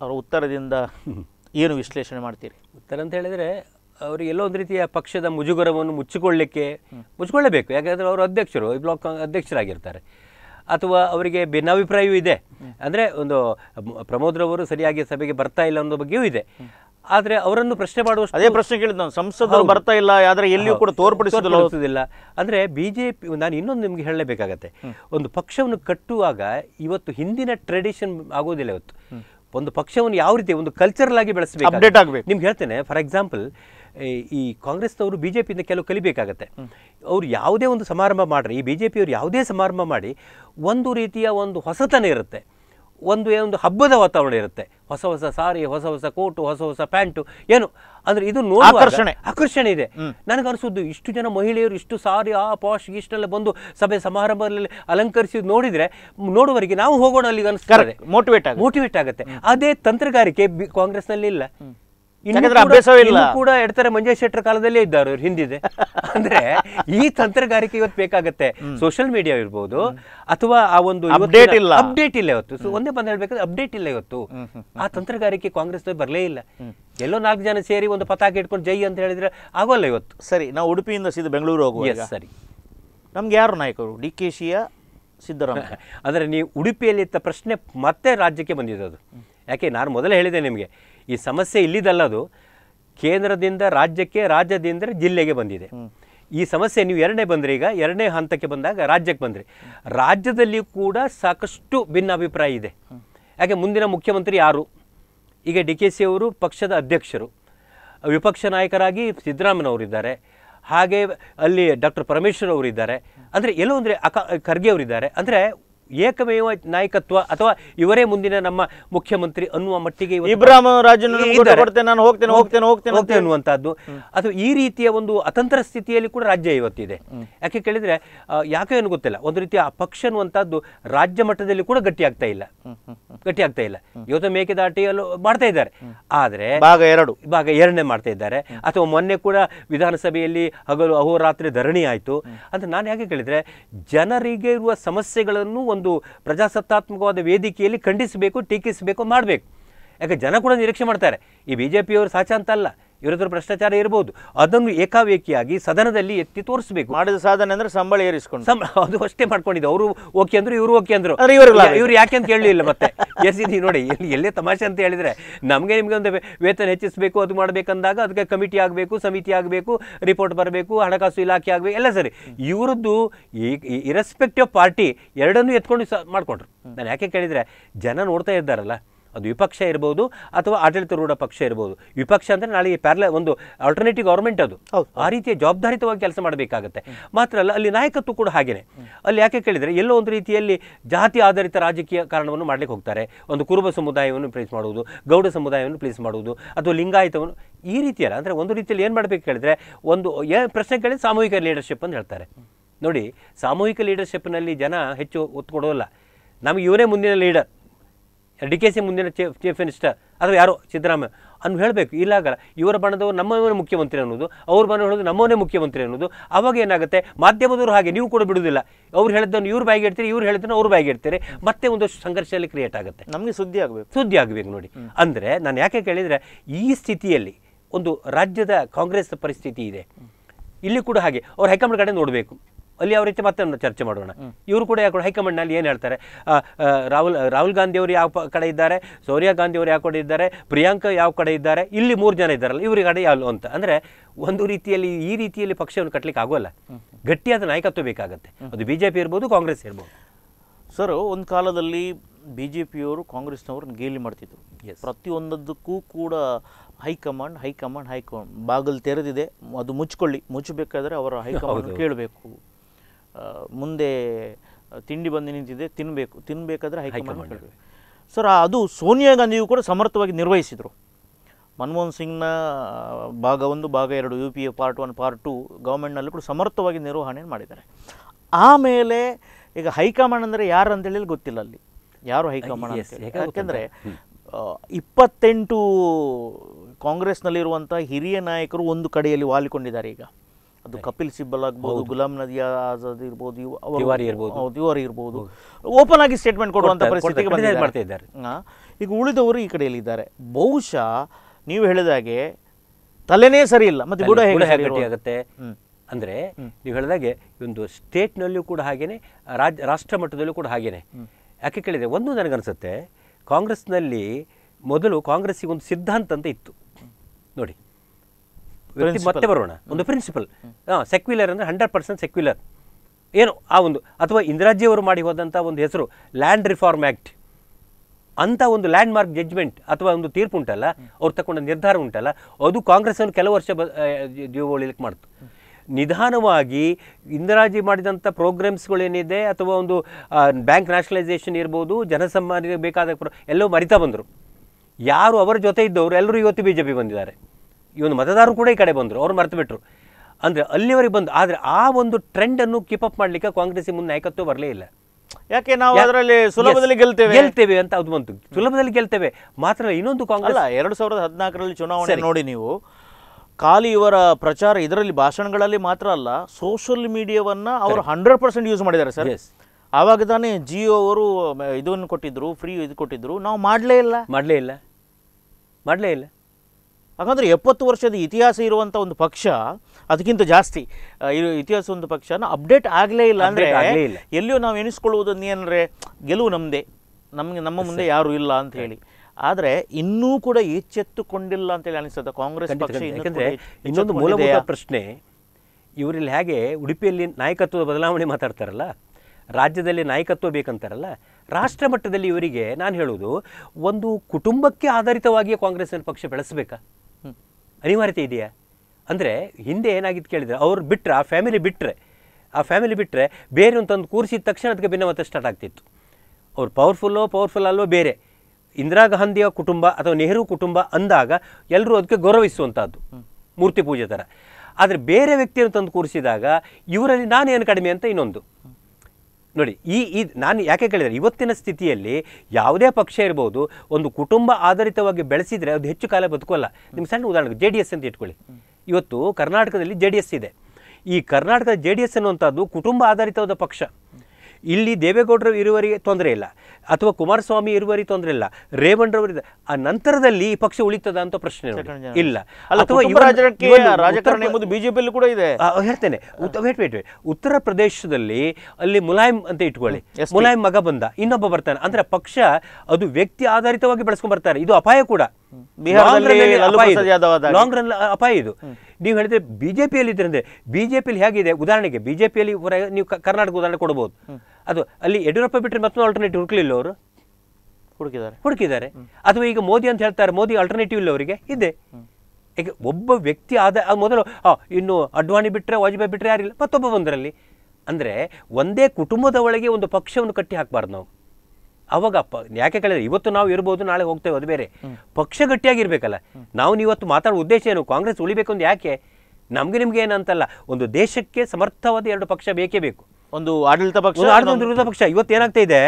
ಅವರ ಉತ್ತರದಿಂದ ಏನು ವಿಶ್ಲೇಷಣೆ ಮಾಡ್ತೀರಿ ಉತ್ತರ ಅಂತ ಹೇಳಿದರೆ ಅವರು ಎಲ್ಲೋ ಒಂದು ರೀತಿಯ ಪಕ್ಷದ ಮುಜುಗರವನ್ನು ಮುಚ್ಚಿಕೊಳ್ಳಲಿಕ್ಕೆ ಮುಚ್ಚಿಕೊಳ್ಳಬೇಕು ಯಾಕಂದರೆ ಅವರು ಅಧ್ಯಕ್ಷರು ಬ್ಲಾಕ್ ಅಧ್ಯಕ್ಷರಾಗಿರ್ತಾರೆ ಅಥವಾ ಅವರಿಗೆ ಭಿನ್ನಾಭಿಪ್ರಾಯವೂ ಇದೆ ಅಂದರೆ ಒಂದು ಪ್ರಮೋದ್ರವರು ಸರಿಯಾಗಿ ಸಭೆಗೆ ಬರ್ತಾ ಇಲ್ಲ ಅನ್ನೋ ಬಗ್ಗೆಯೂ ಇದೆ ಆದರೆ ಅವರನ್ನು ಪ್ರಶ್ನೆ ಮಾಡುವಷ್ಟು ಅದೇ ಪ್ರಶ್ನೆ ಕೇಳಿದ್ ನಾನು ಸಂಸದರು ಬರ್ತಾ ಇಲ್ಲ ಆದರೆ ಎಲ್ಲಿಯೂ ಕೂಡ ತೋರ್ಪಡಿಸೋದಿಲ್ಲ ಅಂದರೆ ಬಿ ಜೆ ಪಿ ನಾನು ಇನ್ನೊಂದು ನಿಮಗೆ ಹೇಳಲೇಬೇಕಾಗತ್ತೆ ಒಂದು ಪಕ್ಷವನ್ನು ಕಟ್ಟುವಾಗ ಇವತ್ತು ಹಿಂದಿನ ಟ್ರೆಡಿಷನ್ ಆಗೋದಿಲ್ಲ ಇವತ್ತು ಒಂದು ಪಕ್ಷವನ್ನು ಯಾವ ರೀತಿ ಒಂದು ಕಲ್ಚರಲ್ ಆಗಿ ಬೆಳೆಸಬೇಕು ಅಪ್ಡೇಟ್ ಆಗಬೇಕು ನಿಮ್ಗೆ ಹೇಳ್ತೇನೆ ಫಾರ್ ಎಕ್ಸಾಂಪಲ್ ಈ ಕಾಂಗ್ರೆಸ್ನವರು ಬಿ ಜೆ ಪಿಯಿಂದ ಕೆಲವು ಕಲಿಬೇಕಾಗತ್ತೆ ಅವ್ರು ಯಾವುದೇ ಒಂದು ಸಮಾರಂಭ ಮಾಡ್ರಿ ಈ ಬಿ ಜೆ ಪಿಯವರು ಯಾವುದೇ ಸಮಾರಂಭ ಮಾಡಿ ಒಂದು ರೀತಿಯ ಒಂದು ಹೊಸತನ ಇರುತ್ತೆ ಒಂದು ಏನೊಂದು ಹಬ್ಬದ ವಾತಾವರಣ ಇರುತ್ತೆ ಹೊಸ ಹೊಸ ಸಾರಿ ಹೊಸ ಹೊಸ ಕೋಟು ಹೊಸ ಹೊಸ ಪ್ಯಾಂಟು ಏನು ಅಂದ್ರೆ ಇದು ನೋಡಿ ಆಕರ್ಷಣೆ ಆಕರ್ಷಣೆ ಇದೆ ನನಗೆ ಅನಿಸೋದು ಇಷ್ಟು ಜನ ಮಹಿಳೆಯರು ಇಷ್ಟು ಸಾರಿ ಆ ಪಾಶ್ ಇಷ್ಟೆಲ್ಲ ಬಂದು ಸಭೆ ಸಮಾರಂಭದಲ್ಲಿ ಅಲಂಕರಿಸಿ ನೋಡಿದ್ರೆ ನೋಡುವವರಿಗೆ ನಾವು ಹೋಗೋಣ ಅಲ್ಲಿಗೆ ಅನಿಸ್ತಾರೆ ಮೋಟಿವೇಟ್ ಮೋಟಿವೇಟ್ ಆಗುತ್ತೆ ಅದೇ ತಂತ್ರಗಾರಿಕೆ ಕಾಂಗ್ರೆಸ್ನಲ್ಲಿ ಇಲ್ಲ ಇಲ್ಲ ಕೂಡ ಎಡ್ತಾರೆ ಮಂಜೇಶ್ ಶೆಟ್ಟರ್ ಕಾಲದಲ್ಲಿ ಇದ್ದಾರೆ ಹಿಂದಿದೆ ಅಂದ್ರೆ ಈ ತಂತ್ರಗಾರಿಕೆ ಇವತ್ತು ಬೇಕಾಗತ್ತೆ ಸೋಷಿಯಲ್ ಮೀಡಿಯಾ ಇರ್ಬೋದು ಅಥವಾ ಆ ಒಂದು ಅಪ್ಡೇಟ್ ಇಲ್ಲ ಅಪ್ಡೇಟ್ ಇಲ್ಲ ಇವತ್ತು ಸೊ ಒಂದೇ ಬಂದ ಹೇಳ್ಬೇಕಾದ್ರೆ ಅಪ್ಡೇಟ್ ಇಲ್ಲ ಇವತ್ತು ಆ ತಂತ್ರಗಾರಿಕೆ ಕಾಂಗ್ರೆಸ್ ಬರಲೇ ಇಲ್ಲ ಎಲ್ಲೋ ನಾಲ್ಕು ಜನ ಸೇರಿ ಒಂದು ಪತಾಕೆ ಇಟ್ಕೊಂಡು ಜೈ ಅಂತ ಹೇಳಿದ್ರೆ ಆಗೋಲ್ಲ ಇವತ್ತು ಸರಿ ನಾವು ಉಡುಪಿಯಿಂದ ಸೀದ ಬೆಂಗಳೂರು ಹೋಗುವ ಸರಿ ನಮ್ಗೆ ಯಾರು ನಾಯಕರು ಡಿ ಕೆ ಶಿಯ ಸಿದ್ದರಾಮಯ್ಯ ಅಂದ್ರೆ ನೀವು ಉಡುಪಿಯಲ್ಲಿ ಇದ್ದ ಪ್ರಶ್ನೆ ಮತ್ತೆ ರಾಜ್ಯಕ್ಕೆ ಬಂದಿದ್ದು ಯಾಕೆ ನಾನು ಮೊದಲೇ ಹೇಳಿದೆ ನಿಮಗೆ ಈ ಸಮಸ್ಯೆ ಇಲ್ಲಿದಲ್ಲದು ಕೇಂದ್ರದಿಂದ ರಾಜ್ಯಕ್ಕೆ ರಾಜ್ಯದಿಂದ ಜಿಲ್ಲೆಗೆ ಬಂದಿದೆ ಈ ಸಮಸ್ಯೆ ನೀವು ಎರಡನೇ ಬಂದ್ರಿ ಈಗ ಎರಡನೇ ಹಂತಕ್ಕೆ ಬಂದಾಗ ರಾಜ್ಯಕ್ಕೆ ಬಂದ್ರಿ ರಾಜ್ಯದಲ್ಲಿ ಕೂಡ ಸಾಕಷ್ಟು ಅಭಿಪ್ರಾಯ ಇದೆ ಯಾಕೆ ಮುಂದಿನ ಮುಖ್ಯಮಂತ್ರಿ ಯಾರು ಈಗ ಡಿ ಕೆ ಸಿ ಅವರು ಪಕ್ಷದ ಅಧ್ಯಕ್ಷರು ವಿಪಕ್ಷ ನಾಯಕರಾಗಿ ಸಿದ್ದರಾಮಯ್ಯವರಿದ್ದಾರೆ ಹಾಗೆ ಅಲ್ಲಿ ಡಾಕ್ಟರ್ ಪರಮೇಶ್ವರ್ ಅವರಿದ್ದಾರೆ ಅಂದರೆ ಎಲ್ಲೋ ಅಂದರೆ ಅಕ ಖರ್ಗೆ ಅವರಿದ್ದಾರೆ ಅಂದರೆ ಏಕಮೇವ ನಾಯಕತ್ವ ಅಥವಾ ಇವರೇ ಮುಂದಿನ ನಮ್ಮ ಮುಖ್ಯಮಂತ್ರಿ ಅನ್ನುವ ಮಟ್ಟಿಗೆ ಇಬ್ರಾಹಿಂ ನಾನು ಹೋಗ್ತೇನೆ ಹೋಗ್ತೇನೆ ಹೋಗ್ತೇನೆ ಅಥವಾ ಈ ರೀತಿಯ ಒಂದು ಅತಂತ್ರ ಸ್ಥಿತಿಯಲ್ಲಿ ಕೂಡ ರಾಜ್ಯ ಇವತ್ತಿದೆ ಯಾಕೆ ಕೇಳಿದ್ರೆ ಯಾಕೆ ಏನು ಗೊತ್ತಿಲ್ಲ ಒಂದು ರೀತಿಯ ಆ ಪಕ್ಷ ಅನ್ನುವಂಥದ್ದು ರಾಜ್ಯ ಮಟ್ಟದಲ್ಲಿ ಕೂಡ ಗಟ್ಟಿಯಾಗ್ತಾ ಇಲ್ಲ ಗಟ್ಟಿ ಆಗ್ತಾ ಇಲ್ಲ ಇವತ್ತು ಮೇಕೆದಾಟಿಯಲ್ಲೂ ಮಾಡ್ತಾ ಇದ್ದಾರೆ ಆದರೆ ಭಾಗ ಎರಡು ಭಾಗ ಎರಡನೇ ಮಾಡ್ತಾ ಇದ್ದಾರೆ ಅಥವಾ ಮೊನ್ನೆ ಕೂಡ ವಿಧಾನಸಭೆಯಲ್ಲಿ ಹಗಲು ಅಹೋರಾತ್ರಿ ಧರಣಿ ಆಯಿತು ಅಂತ ನಾನು ಯಾಕೆ ಕೇಳಿದರೆ ಜನರಿಗೆ ಇರುವ ಸಮಸ್ಯೆಗಳನ್ನು ಒಂದು ಪ್ರಜಾಸತ್ತಾತ್ಮಕವಾದ ವೇದಿಕೆಯಲ್ಲಿ ಖಂಡಿಸಬೇಕು ಟೀಕಿಸಬೇಕು ಮಾಡಬೇಕು ಯಾಕೆ ಜನ ಕೂಡ ನಿರೀಕ್ಷೆ ಮಾಡ್ತಾರೆ ಈ ಬಿ ಜೆ ಪಿಯವರು ಸಾಚ ಅಂತಲ್ಲ ಇವರತ್ರ ಭ್ರಷ್ಟಾಚಾರ ಇರಬಹುದು ಅದನ್ನು ಏಕಾವೇಕಿಯಾಗಿ ಸದನದಲ್ಲಿ ಎತ್ತಿ ತೋರಿಸಬೇಕು ಮಾಡಿದ ಸಾಧನೆ ಅಂದ್ರೆ ಸಂಬಳ ಏರಿಸಿಕೊಂಡು ಸಂಬಳ ಅದು ಅಷ್ಟೇ ಮಾಡ್ಕೊಂಡಿದ್ದು ಅವರು ಓಕೆ ಅಂದ್ರು ಇವರು ಓಕೆ ಅಂದ್ರು ಇವರು ಯಾಕೆ ಅಂತ ಕೇಳಲಿಲ್ಲ ಮತ್ತೆ ಎಸ್ ಇದು ನೋಡಿ ಎಲ್ಲಿ ಎಲ್ಲೇ ತಮಾಷೆ ಅಂತ ಹೇಳಿದ್ರೆ ನಮಗೆ ನಿಮಗೆ ಒಂದು ವೇತನ ಹೆಚ್ಚಿಸಬೇಕು ಅದು ಮಾಡಬೇಕಂದಾಗ ಅದಕ್ಕೆ ಕಮಿಟಿ ಆಗಬೇಕು ಸಮಿತಿ ಆಗಬೇಕು ರಿಪೋರ್ಟ್ ಬರಬೇಕು ಹಣಕಾಸು ಇಲಾಖೆ ಆಗಬೇಕು ಎಲ್ಲ ಸರಿ ಇವರದ್ದು ಇರೆಸ್ಪೆಕ್ಟಿವ್ ಪಾರ್ಟಿ ಎರಡನ್ನೂ ಎತ್ಕೊಂಡು ಸ ಮಾಡಿಕೊಂಡ್ರು ನಾನು ಯಾಕೆ ಕೇಳಿದರೆ ಜನ ನೋಡ್ತಾ ಇದ್ದಾರಲ್ಲ ಅದು ವಿಪಕ್ಷ ಇರ್ಬೋದು ಅಥವಾ ಆಡಳಿತಾರೂಢ ಪಕ್ಷ ಇರ್ಬೋದು ವಿಪಕ್ಷ ಅಂದರೆ ನಾಳೆ ಪ್ಯಾರ್ಲ ಒಂದು ಆಲ್ಟರ್ನೇಟಿವ್ ಗೌರ್ಮೆಂಟ್ ಅದು ಆ ರೀತಿಯ ಜವಾಬ್ದಾರಿತವಾಗಿ ಕೆಲಸ ಮಾಡಬೇಕಾಗತ್ತೆ ಮಾತ್ರ ಅಲ್ಲ ಅಲ್ಲಿ ನಾಯಕತ್ವ ಕೂಡ ಹಾಗೇನೆ ಅಲ್ಲಿ ಯಾಕೆ ಕೇಳಿದರೆ ಎಲ್ಲೋ ಒಂದು ರೀತಿಯಲ್ಲಿ ಜಾತಿ ಆಧಾರಿತ ರಾಜಕೀಯ ಕಾರಣವನ್ನು ಮಾಡಲಿಕ್ಕೆ ಹೋಗ್ತಾರೆ ಒಂದು ಕುರುಬ ಸಮುದಾಯವನ್ನು ಪ್ಲೇಸ್ ಮಾಡುವುದು ಗೌಡ ಸಮುದಾಯವನ್ನು ಪ್ಲೇಸ್ ಮಾಡುವುದು ಅಥವಾ ಲಿಂಗಾಯತವನ್ನು ಈ ರೀತಿಯಲ್ಲ ಅಂದರೆ ಒಂದು ರೀತಿಯಲ್ಲಿ ಏನು ಮಾಡಬೇಕು ಹೇಳಿದರೆ ಒಂದು ಪ್ರಶ್ನೆ ಕೇಳಿದ್ರೆ ಸಾಮೂಹಿಕ ಲೀಡರ್ಶಿಪ್ ಅಂತ ಹೇಳ್ತಾರೆ ನೋಡಿ ಸಾಮೂಹಿಕ ಲೀಡರ್ಶಿಪ್ನಲ್ಲಿ ಜನ ಹೆಚ್ಚು ಒತ್ತು ಕೊಡೋಲ್ಲ ನಮಗೆ ಇವನೇ ಮುಂದಿನ ಲೀಡರ್ ಡಿ ಕೆ ಸಿ ಮುಂದಿನ ಚೀಫ್ ಚೀಫ್ ಮಿನಿಸ್ಟರ್ ಅಥವಾ ಯಾರೋ ಸಿದ್ದರಾಮಯ್ಯ ಅನ್ನು ಹೇಳಬೇಕು ಇಲ್ಲಾಗಲ್ಲ ಇವರ ಬಣದವರು ನಮ್ಮವನೇ ಮುಖ್ಯಮಂತ್ರಿ ಅನ್ನೋದು ಅವ್ರ ಬಣ ಹೇಳೋದು ನಮ್ಮವನೇ ಮುಖ್ಯಮಂತ್ರಿ ಅನ್ನೋದು ಅವಾಗ ಏನಾಗುತ್ತೆ ಮಾಧ್ಯಮದವರು ಹಾಗೆ ನೀವು ಕೂಡ ಬಿಡುವುದಿಲ್ಲ ಅವ್ರು ಹೇಳಿದ್ದನ್ನು ಇವ್ರು ಬಾಯಿಗೆ ಇಡ್ತೀರಿ ಇವ್ರು ಹೇಳಿದ್ದನ್ನು ಅವ್ರು ಬಾಯಿಗೆ ಇಡ್ತೀರಿ ಮತ್ತೆ ಒಂದಷ್ಟು ಸಂಘರ್ಷದಲ್ಲಿ ಕ್ರಿಯೇಟ್ ಆಗುತ್ತೆ ನಮಗೆ ಸುದ್ದಿ ಆಗಬೇಕು ಸುದ್ದಿ ಆಗಬೇಕು ನೋಡಿ ಅಂದರೆ ನಾನು ಯಾಕೆ ಕೇಳಿದರೆ ಈ ಸ್ಥಿತಿಯಲ್ಲಿ ಒಂದು ರಾಜ್ಯದ ಕಾಂಗ್ರೆಸ್ ಪರಿಸ್ಥಿತಿ ಇದೆ ಇಲ್ಲಿ ಕೂಡ ಹಾಗೆ ಅವ್ರು ಹೈಕಮಾಂಡ್ ಕಡೆ ನೋಡಬೇಕು ಅಲ್ಲಿ ಯಾವ ರೀತಿ ಮತ್ತೆ ಚರ್ಚೆ ಮಾಡೋಣ ಇವರು ಕೂಡ ಯಾಕೆ ಹೈಕಮಾಂಡ್ ನಲ್ಲಿ ಏನು ಹೇಳ್ತಾರೆ ರಾಹುಲ್ ರಾಹುಲ್ ಗಾಂಧಿ ಅವರು ಯಾವ ಕಡೆ ಇದ್ದಾರೆ ಸೋನಿಯಾ ಗಾಂಧಿ ಅವರು ಯಾವ ಕಡೆ ಇದ್ದಾರೆ ಪ್ರಿಯಾಂಕಾ ಯಾವ ಕಡೆ ಇದ್ದಾರೆ ಇಲ್ಲಿ ಮೂರು ಜನ ಇದ್ದಾರಲ್ಲ ಇವ್ರಿಗೆ ಕಡೆ ಯಾವ ಅಂತ ಅಂದ್ರೆ ಒಂದು ರೀತಿಯಲ್ಲಿ ಈ ರೀತಿಯಲ್ಲಿ ಪಕ್ಷವನ್ನು ಕಟ್ಟಲಿಕ್ಕೆ ಆಗೋಲ್ಲ ಗಟ್ಟಿಯಾದ ನಾಯಕತ್ವ ಬೇಕಾಗತ್ತೆ ಅದು ಬಿಜೆಪಿ ಇರ್ಬೋದು ಕಾಂಗ್ರೆಸ್ ಇರ್ಬೋದು ಸರ್ ಒಂದು ಕಾಲದಲ್ಲಿ ಬಿ ಜೆ ಪಿಯವರು ಕಾಂಗ್ರೆಸ್ನವ್ರನ್ನ ಗೇಲಿ ಮಾಡ್ತಿದ್ರು ಪ್ರತಿಯೊಂದಕ್ಕೂ ಕೂಡ ಹೈಕಮಾಂಡ್ ಹೈಕಮಾಂಡ್ ಹೈಕಮಾಂಡ್ ಬಾಗಿಲು ತೆರೆದಿದೆ ಅದು ಮುಚ್ಕೊಳ್ಳಿ ಮುಚ್ಚಬೇಕಾದ್ರೆ ಅವರ ಹೈಕಮಾಂಡ್ ಕೇಳಬೇಕು ಮುಂದೆ ತಿಂಡಿ ಬಂದು ನಿಂತಿದೆ ತಿನ್ನಬೇಕು ತಿನ್ನಬೇಕಾದ್ರೆ ಹೈಕಮಾಂಡ್ ಸರ್ ಅದು ಸೋನಿಯಾ ಗಾಂಧಿಯು ಕೂಡ ಸಮರ್ಥವಾಗಿ ನಿರ್ವಹಿಸಿದರು ಮನಮೋಹನ್ ಸಿಂಗ್ನ ಭಾಗ ಒಂದು ಭಾಗ ಎರಡು U P A part one part two ಗೌರ್ಮೆಂಟ್ನಲ್ಲಿ ಕೂಡ ಸಮರ್ಥವಾಗಿ ನಿರ್ವಹಣೆ ಮಾಡಿದ್ದಾರೆ ಆಮೇಲೆ ಈಗ ಹೈಕಮಾಂಡ್ ಅಂದರೆ ಯಾರು ಅಂತೇಳಿ ಗೊತ್ತಿಲ್ಲ ಅಲ್ಲಿ ಯಾರು ಹೈಕಮಾಂಡ್ ಯಾಕೆಂದರೆ ಇಪ್ಪತ್ತೆಂಟು ಕಾಂಗ್ರೆಸ್ನಲ್ಲಿರುವಂಥ ಹಿರಿಯ ನಾಯಕರು ಒಂದು ಕಡೆಯಲ್ಲಿ ವಾಲಿಕೊಂಡಿದ್ದಾರೆ ಈಗ ಅದು ಕಪಿಲ್ ಸಿಬ್ಬಲ್ ಆಗ್ಬೋದು ಗುಲಾಂ ನದಿ ಆಜಾದ್ ಇರ್ಬೋದು ತಿವಾರಿ ಇರ್ಬೋದು ಓಪನ್ ಆಗಿ ಸ್ಟೇಟ್ಮೆಂಟ್ ಕೊಡುವಂಥ ಪರಿಸ್ಥಿತಿಗೆ ಮಾಡ್ತಾ ಇದ್ದಾರೆ ಈಗ ಉಳಿದವರು ಈ ಇದ್ದಾರೆ ಬಹುಶಃ ನೀವು ಹೇಳಿದಾಗೆ ತಲೆನೇ ಸರಿ ಇಲ್ಲ ಮತ್ತೆ ಗುಡ ಹೇಗೆ ಆಗುತ್ತೆ ಅಂದರೆ ನೀವು ಹೇಳಿದಾಗೆ ಒಂದು ಸ್ಟೇಟ್ನಲ್ಲಿಯೂ ಕೂಡ ಹಾಗೇನೆ ರಾಜ್ ರಾಷ್ಟ್ರ ಮಟ್ಟದಲ್ಲೂ ಕೂಡ ಹಾಗೇನೆ ಯಾಕೆ ಕೇಳಿದೆ ಒಂದು ನನಗನ್ಸುತ್ತೆ ಕಾಂಗ್ರೆಸ್ನಲ್ಲಿ ಮೊದಲು ಒಂದು ಸಿದ್ಧಾಂತ ಅಂತ ಇತ್ತು ನೋಡಿ ಮತ್ತೆ ಬರೋಣ ಒಂದು ಪ್ರಿನ್ಸಿಪಲ್ ಸೆಕ್ಯುಲರ್ ಅಂದರೆ ಹಂಡ್ರೆಡ್ ಪರ್ಸೆಂಟ್ ಸೆಕ್ಯುಲರ್ ಏನು ಆ ಒಂದು ಅಥವಾ ಇಂದಿರಾಜಿಯವರು ಮಾಡಿ ಹೋದಂಥ ಒಂದು ಹೆಸರು ಲ್ಯಾಂಡ್ ರಿಫಾರ್ಮ್ ಆ್ಯಕ್ಟ್ ಅಂಥ ಒಂದು ಲ್ಯಾಂಡ್ ಮಾರ್ಕ್ ಜಡ್ಜ್ಮೆಂಟ್ ಅಥವಾ ಒಂದು ತೀರ್ಪು ಉಂಟಲ್ಲ ಅವ್ರು ತಕೊಂಡ ನಿರ್ಧಾರ ಉಂಟಲ್ಲ ಅದು ಕಾಂಗ್ರೆಸ್ಸನ್ನು ಕೆಲವು ವರ್ಷ ಬ ಮಾಡ್ತು ನಿಧಾನವಾಗಿ ಇಂದಿರಾಜಿ ಮಾಡಿದಂಥ ಪ್ರೋಗ್ರಾಮ್ಸ್ಗಳೇನಿದೆ ಅಥವಾ ಒಂದು ಬ್ಯಾಂಕ್ ನ್ಯಾಷನಲೈಸೇಷನ್ ಇರ್ಬೋದು ಜನಸಮ್ಮಾನಿಗೆ ಬೇಕಾದ ಎಲ್ಲೋ ಮರಿತಾ ಬಂದರು ಯಾರು ಅವರ ಜೊತೆ ಇದ್ದವರು ಎಲ್ಲರೂ ಇವತ್ತು ಬಿ ಜೆ ಪಿ ಬಂದಿದ್ದಾರೆ ಇವನು ಮತದಾರರು ಕೂಡ ಈ ಕಡೆ ಬಂದರು ಅವ್ರು ಮರೆತು ಬಿಟ್ಟರು ಅಂದರೆ ಅಲ್ಲಿವರೆಗೆ ಬಂದು ಆದರೆ ಆ ಒಂದು ಟ್ರೆಂಡನ್ನು ಅಪ್ ಮಾಡಲಿಕ್ಕೆ ಕಾಂಗ್ರೆಸ್ ಮುಂದೆ ನಾಯಕತ್ವ ಬರಲೇ ಇಲ್ಲ ಯಾಕೆ ನಾವು ಅದರಲ್ಲಿ ಸುಲಭದಲ್ಲಿ ಗೆಲ್ತೇವೆ ಗೆಲ್ತೇವೆ ಅಂತ ಅದು ಬಂತು ಸುಲಭದಲ್ಲಿ ಗೆಲ್ತೇವೆ ಮಾತ್ರ ಇನ್ನೊಂದು ಕಾಂಗ್ರೆಸ್ ಎರಡು ಸಾವಿರದ ಹದಿನಾಲ್ಕರಲ್ಲಿ ಚುನಾವಣೆ ನೋಡಿ ನೀವು ಖಾಲಿ ಇವರ ಪ್ರಚಾರ ಇದರಲ್ಲಿ ಭಾಷಣಗಳಲ್ಲಿ ಮಾತ್ರ ಅಲ್ಲ ಸೋಷಿಯಲ್ ಮೀಡಿಯಾವನ್ನು ಅವರು ಹಂಡ್ರೆಡ್ ಪರ್ಸೆಂಟ್ ಯೂಸ್ ಮಾಡಿದ್ದಾರೆ ಸರ್ ಆವಾಗ ತಾನೇ ಜಿಯೋ ಅವರು ಇದನ್ನು ಕೊಟ್ಟಿದ್ರು ಫ್ರೀ ಇದು ಕೊಟ್ಟಿದ್ರು ನಾವು ಮಾಡಲೇ ಇಲ್ಲ ಮಾಡಲೇ ಇಲ್ಲ ಮಾಡಲೇ ಇಲ್ಲ ಹಾಗಂದರೆ ಎಪ್ಪತ್ತು ವರ್ಷದ ಇತಿಹಾಸ ಇರುವಂಥ ಒಂದು ಪಕ್ಷ ಅದಕ್ಕಿಂತ ಜಾಸ್ತಿ ಇತಿಹಾಸ ಒಂದು ಪಕ್ಷನ ಅಪ್ಡೇಟ್ ಆಗಲೇ ಇಲ್ಲ ಅಂದರೆ ಎಲ್ಲಿಯೂ ನಾವು ಎನಿಸ್ಕೊಳ್ಳುವುದನ್ನು ಏನಂದರೆ ಗೆಲುವು ನಮ್ಮದೇ ನಮಗೆ ನಮ್ಮ ಮುಂದೆ ಯಾರೂ ಇಲ್ಲ ಅಂತ ಹೇಳಿ ಆದರೆ ಇನ್ನೂ ಕೂಡ ಎಚ್ಚೆತ್ತುಕೊಂಡಿಲ್ಲ ಅಂತೇಳಿ ಅನಿಸ್ತದೆ ಕಾಂಗ್ರೆಸ್ ಪಕ್ಷ ಯಾಕಂದರೆ ಇನ್ನೊಂದು ಮೂಲಭೂತ ಪ್ರಶ್ನೆ ಇವರಲ್ಲಿ ಹೇಗೆ ಉಡುಪಿಯಲ್ಲಿ ನಾಯಕತ್ವದ ಬದಲಾವಣೆ ಮಾತಾಡ್ತಾರಲ್ಲ ರಾಜ್ಯದಲ್ಲಿ ನಾಯಕತ್ವ ಬೇಕಂತಾರಲ್ಲ ರಾಷ್ಟ್ರ ಮಟ್ಟದಲ್ಲಿ ಇವರಿಗೆ ನಾನು ಹೇಳೋದು ಒಂದು ಕುಟುಂಬಕ್ಕೆ ಆಧಾರಿತವಾಗಿಯೇ ಕಾಂಗ್ರೆಸ್ನ ಪಕ್ಷ ಬೆಳೆಸಬೇಕಾ ಅನಿವಾರ್ಯತೆ ಇದೆಯಾ ಅಂದರೆ ಹಿಂದೆ ಏನಾಗಿತ್ತು ಕೇಳಿದರೆ ಅವ್ರು ಬಿಟ್ಟರೆ ಆ ಫ್ಯಾಮಿಲಿ ಬಿಟ್ಟರೆ ಆ ಫ್ಯಾಮಿಲಿ ಬಿಟ್ಟರೆ ಬೇರೆ ತಂದು ಕೂರಿಸಿದ ತಕ್ಷಣ ಅದಕ್ಕೆ ಭಿನ್ನಮತ ಸ್ಟಾರ್ಟ್ ಆಗ್ತಿತ್ತು ಅವ್ರು ಪವರ್ಫುಲ್ಲೋ ಪವರ್ಫುಲ್ ಅಲ್ವೋ ಬೇರೆ ಇಂದಿರಾ ಗಾಂಧಿಯ ಕುಟುಂಬ ಅಥವಾ ನೆಹರು ಕುಟುಂಬ ಅಂದಾಗ ಎಲ್ಲರೂ ಅದಕ್ಕೆ ಗೌರವಿಸುವಂಥದ್ದು ಮೂರ್ತಿ ಪೂಜೆ ಥರ ಆದರೆ ಬೇರೆ ವ್ಯಕ್ತಿಯನ್ನು ತಂದು ಕೂರಿಸಿದಾಗ ಇವರಲ್ಲಿ ನಾನೇನು ಕಡಿಮೆ ಅಂತ ಇನ್ನೊಂದು ನೋಡಿ ಈ ಇದು ನಾನು ಯಾಕೆ ಕೇಳಿದರೆ ಇವತ್ತಿನ ಸ್ಥಿತಿಯಲ್ಲಿ ಯಾವುದೇ ಪಕ್ಷ ಇರ್ಬೋದು ಒಂದು ಕುಟುಂಬ ಆಧಾರಿತವಾಗಿ ಬೆಳೆಸಿದರೆ ಅದು ಹೆಚ್ಚು ಕಾಲ ಬದುಕೋಲ್ಲ ನಿಮ್ಗೆ ಸಣ್ಣ ಉದಾಹರಣೆಗೆ ಜೆ ಡಿ ಎಸ್ ಅಂತ ಇಟ್ಕೊಳ್ಳಿ ಇವತ್ತು ಕರ್ನಾಟಕದಲ್ಲಿ ಜೆ ಡಿ ಎಸ್ ಇದೆ ಈ ಕರ್ನಾಟಕದ ಜೆ ಡಿ ಎಸ್ ಅನ್ನುವಂಥದ್ದು ಕುಟುಂಬ ಆಧಾರಿತವಾದ ಪಕ್ಷ ಇಲ್ಲಿ ದೇವೇಗೌಡರು ಇರುವರಿಗೆ ತೊಂದರೆ ಇಲ್ಲ ಅಥವಾ ಕುಮಾರಸ್ವಾಮಿ ಇರುವರಿಗೆ ತೊಂದರೆ ಇಲ್ಲ ರೇವಣ್ಣ ಆ ನಂತರದಲ್ಲಿ ಈ ಪಕ್ಷ ಉಳಿತದ ಅಂತ ಪ್ರಶ್ನೆ ಇಲ್ಲ ಅಥವಾ ರಾಜಕಾರಣ ಎಂಬುದು ಬಿಜೆಪಿಯಲ್ಲಿ ಕೂಡ ಇದೆ ಹೇಳ್ತೇನೆ ಉತ್ತರ ಪ್ರದೇಶದಲ್ಲಿ ಅಲ್ಲಿ ಮುಲಾಯಂ ಅಂತ ಇಟ್ಕೊಳ್ಳಿ ಮುಲಾಯಂ ಮಗ ಬಂದ ಇನ್ನೊಬ್ಬ ಬರ್ತಾನೆ ಅಂದ್ರೆ ಪಕ್ಷ ಅದು ವ್ಯಕ್ತಿ ಆಧಾರಿತವಾಗಿ ಬೆಳೆಸ್ಕೊಂಡ್ ಬರ್ತಾರೆ ಇದು ಅಪಾಯ ಕೂಡ ಲಾಂಗ್ ರನ್ ಅಪಾಯ ಇದು ನೀವು ಹೇಳಿದ್ರೆ ಬಿ ಜೆ ಪಿಯಲ್ಲಿ ಬಿ ಜೆ ಹೇಗಿದೆ ಉದಾಹರಣೆಗೆ ಬಿಜೆಪಿಯಲ್ಲಿ ನೀವು ಕರ್ನಾಟಕ ಉದಾಹರಣೆ ಕೊಡಬಹುದು ಅದು ಅಲ್ಲಿ ಯಡಿಯೂರಪ್ಪ ಬಿಟ್ಟರೆ ಮತ್ತೊಂದು ಆಲ್ಟರ್ನೇಟಿವ್ ಹುಡುಕಲಿಲ್ಲ ಅವರು ಹುಡುಕಿದ್ದಾರೆ ಹುಡುಕಿದ್ದಾರೆ ಅಥವಾ ಈಗ ಮೋದಿ ಅಂತ ಹೇಳ್ತಾರೆ ಮೋದಿ ಆಲ್ಟರ್ನೇಟಿವ್ ಇಲ್ಲ ಅವರಿಗೆ ಇದೆ ಈಗ ಒಬ್ಬ ವ್ಯಕ್ತಿ ಆದ ಮೊದಲು ಇನ್ನು ಅಡ್ವಾಣಿ ಬಿಟ್ಟರೆ ವಾಜಪೇಯಿ ಬಿಟ್ಟರೆ ಯಾರಿಲ್ಲ ಮತ್ತೊಬ್ಬ ಬಂದರಲ್ಲಿ ಅಂದರೆ ಒಂದೇ ಕುಟುಂಬದ ಒಳಗೆ ಒಂದು ಪಕ್ಷವನ್ನು ಕಟ್ಟಿ ಹಾಕಬಾರ್ದು ನಾವು ಅವಾಗ ಯಾಕೆ ಕೇಳಿದ್ರೆ ಇವತ್ತು ನಾವು ಇರ್ಬೋದು ನಾಳೆ ಹೋಗ್ತೇವೆ ಅದು ಬೇರೆ ಪಕ್ಷ ಗಟ್ಟಿಯಾಗಿರ್ಬೇಕಲ್ಲ ನಾವು ಇವತ್ತು ಮಾತಾಡೋ ಉದ್ದೇಶ ಏನು ಕಾಂಗ್ರೆಸ್ ಉಳಿಬೇಕು ಅಂತ ಯಾಕೆ ನಮಗೆ ನಿಮ್ಗೆ ಏನಂತಲ್ಲ ಒಂದು ದೇಶಕ್ಕೆ ಸಮರ್ಥವಾದ ಎರಡು ಪಕ್ಷ ಬೇಕೇ ಬೇಕು ಒಂದು ಆಡಳಿತ ಪಕ್ಷ ಒಂದು ವಿರೋಧ ಪಕ್ಷ ಇವತ್ತೇನಾಗ್ತಾ ಇದೆ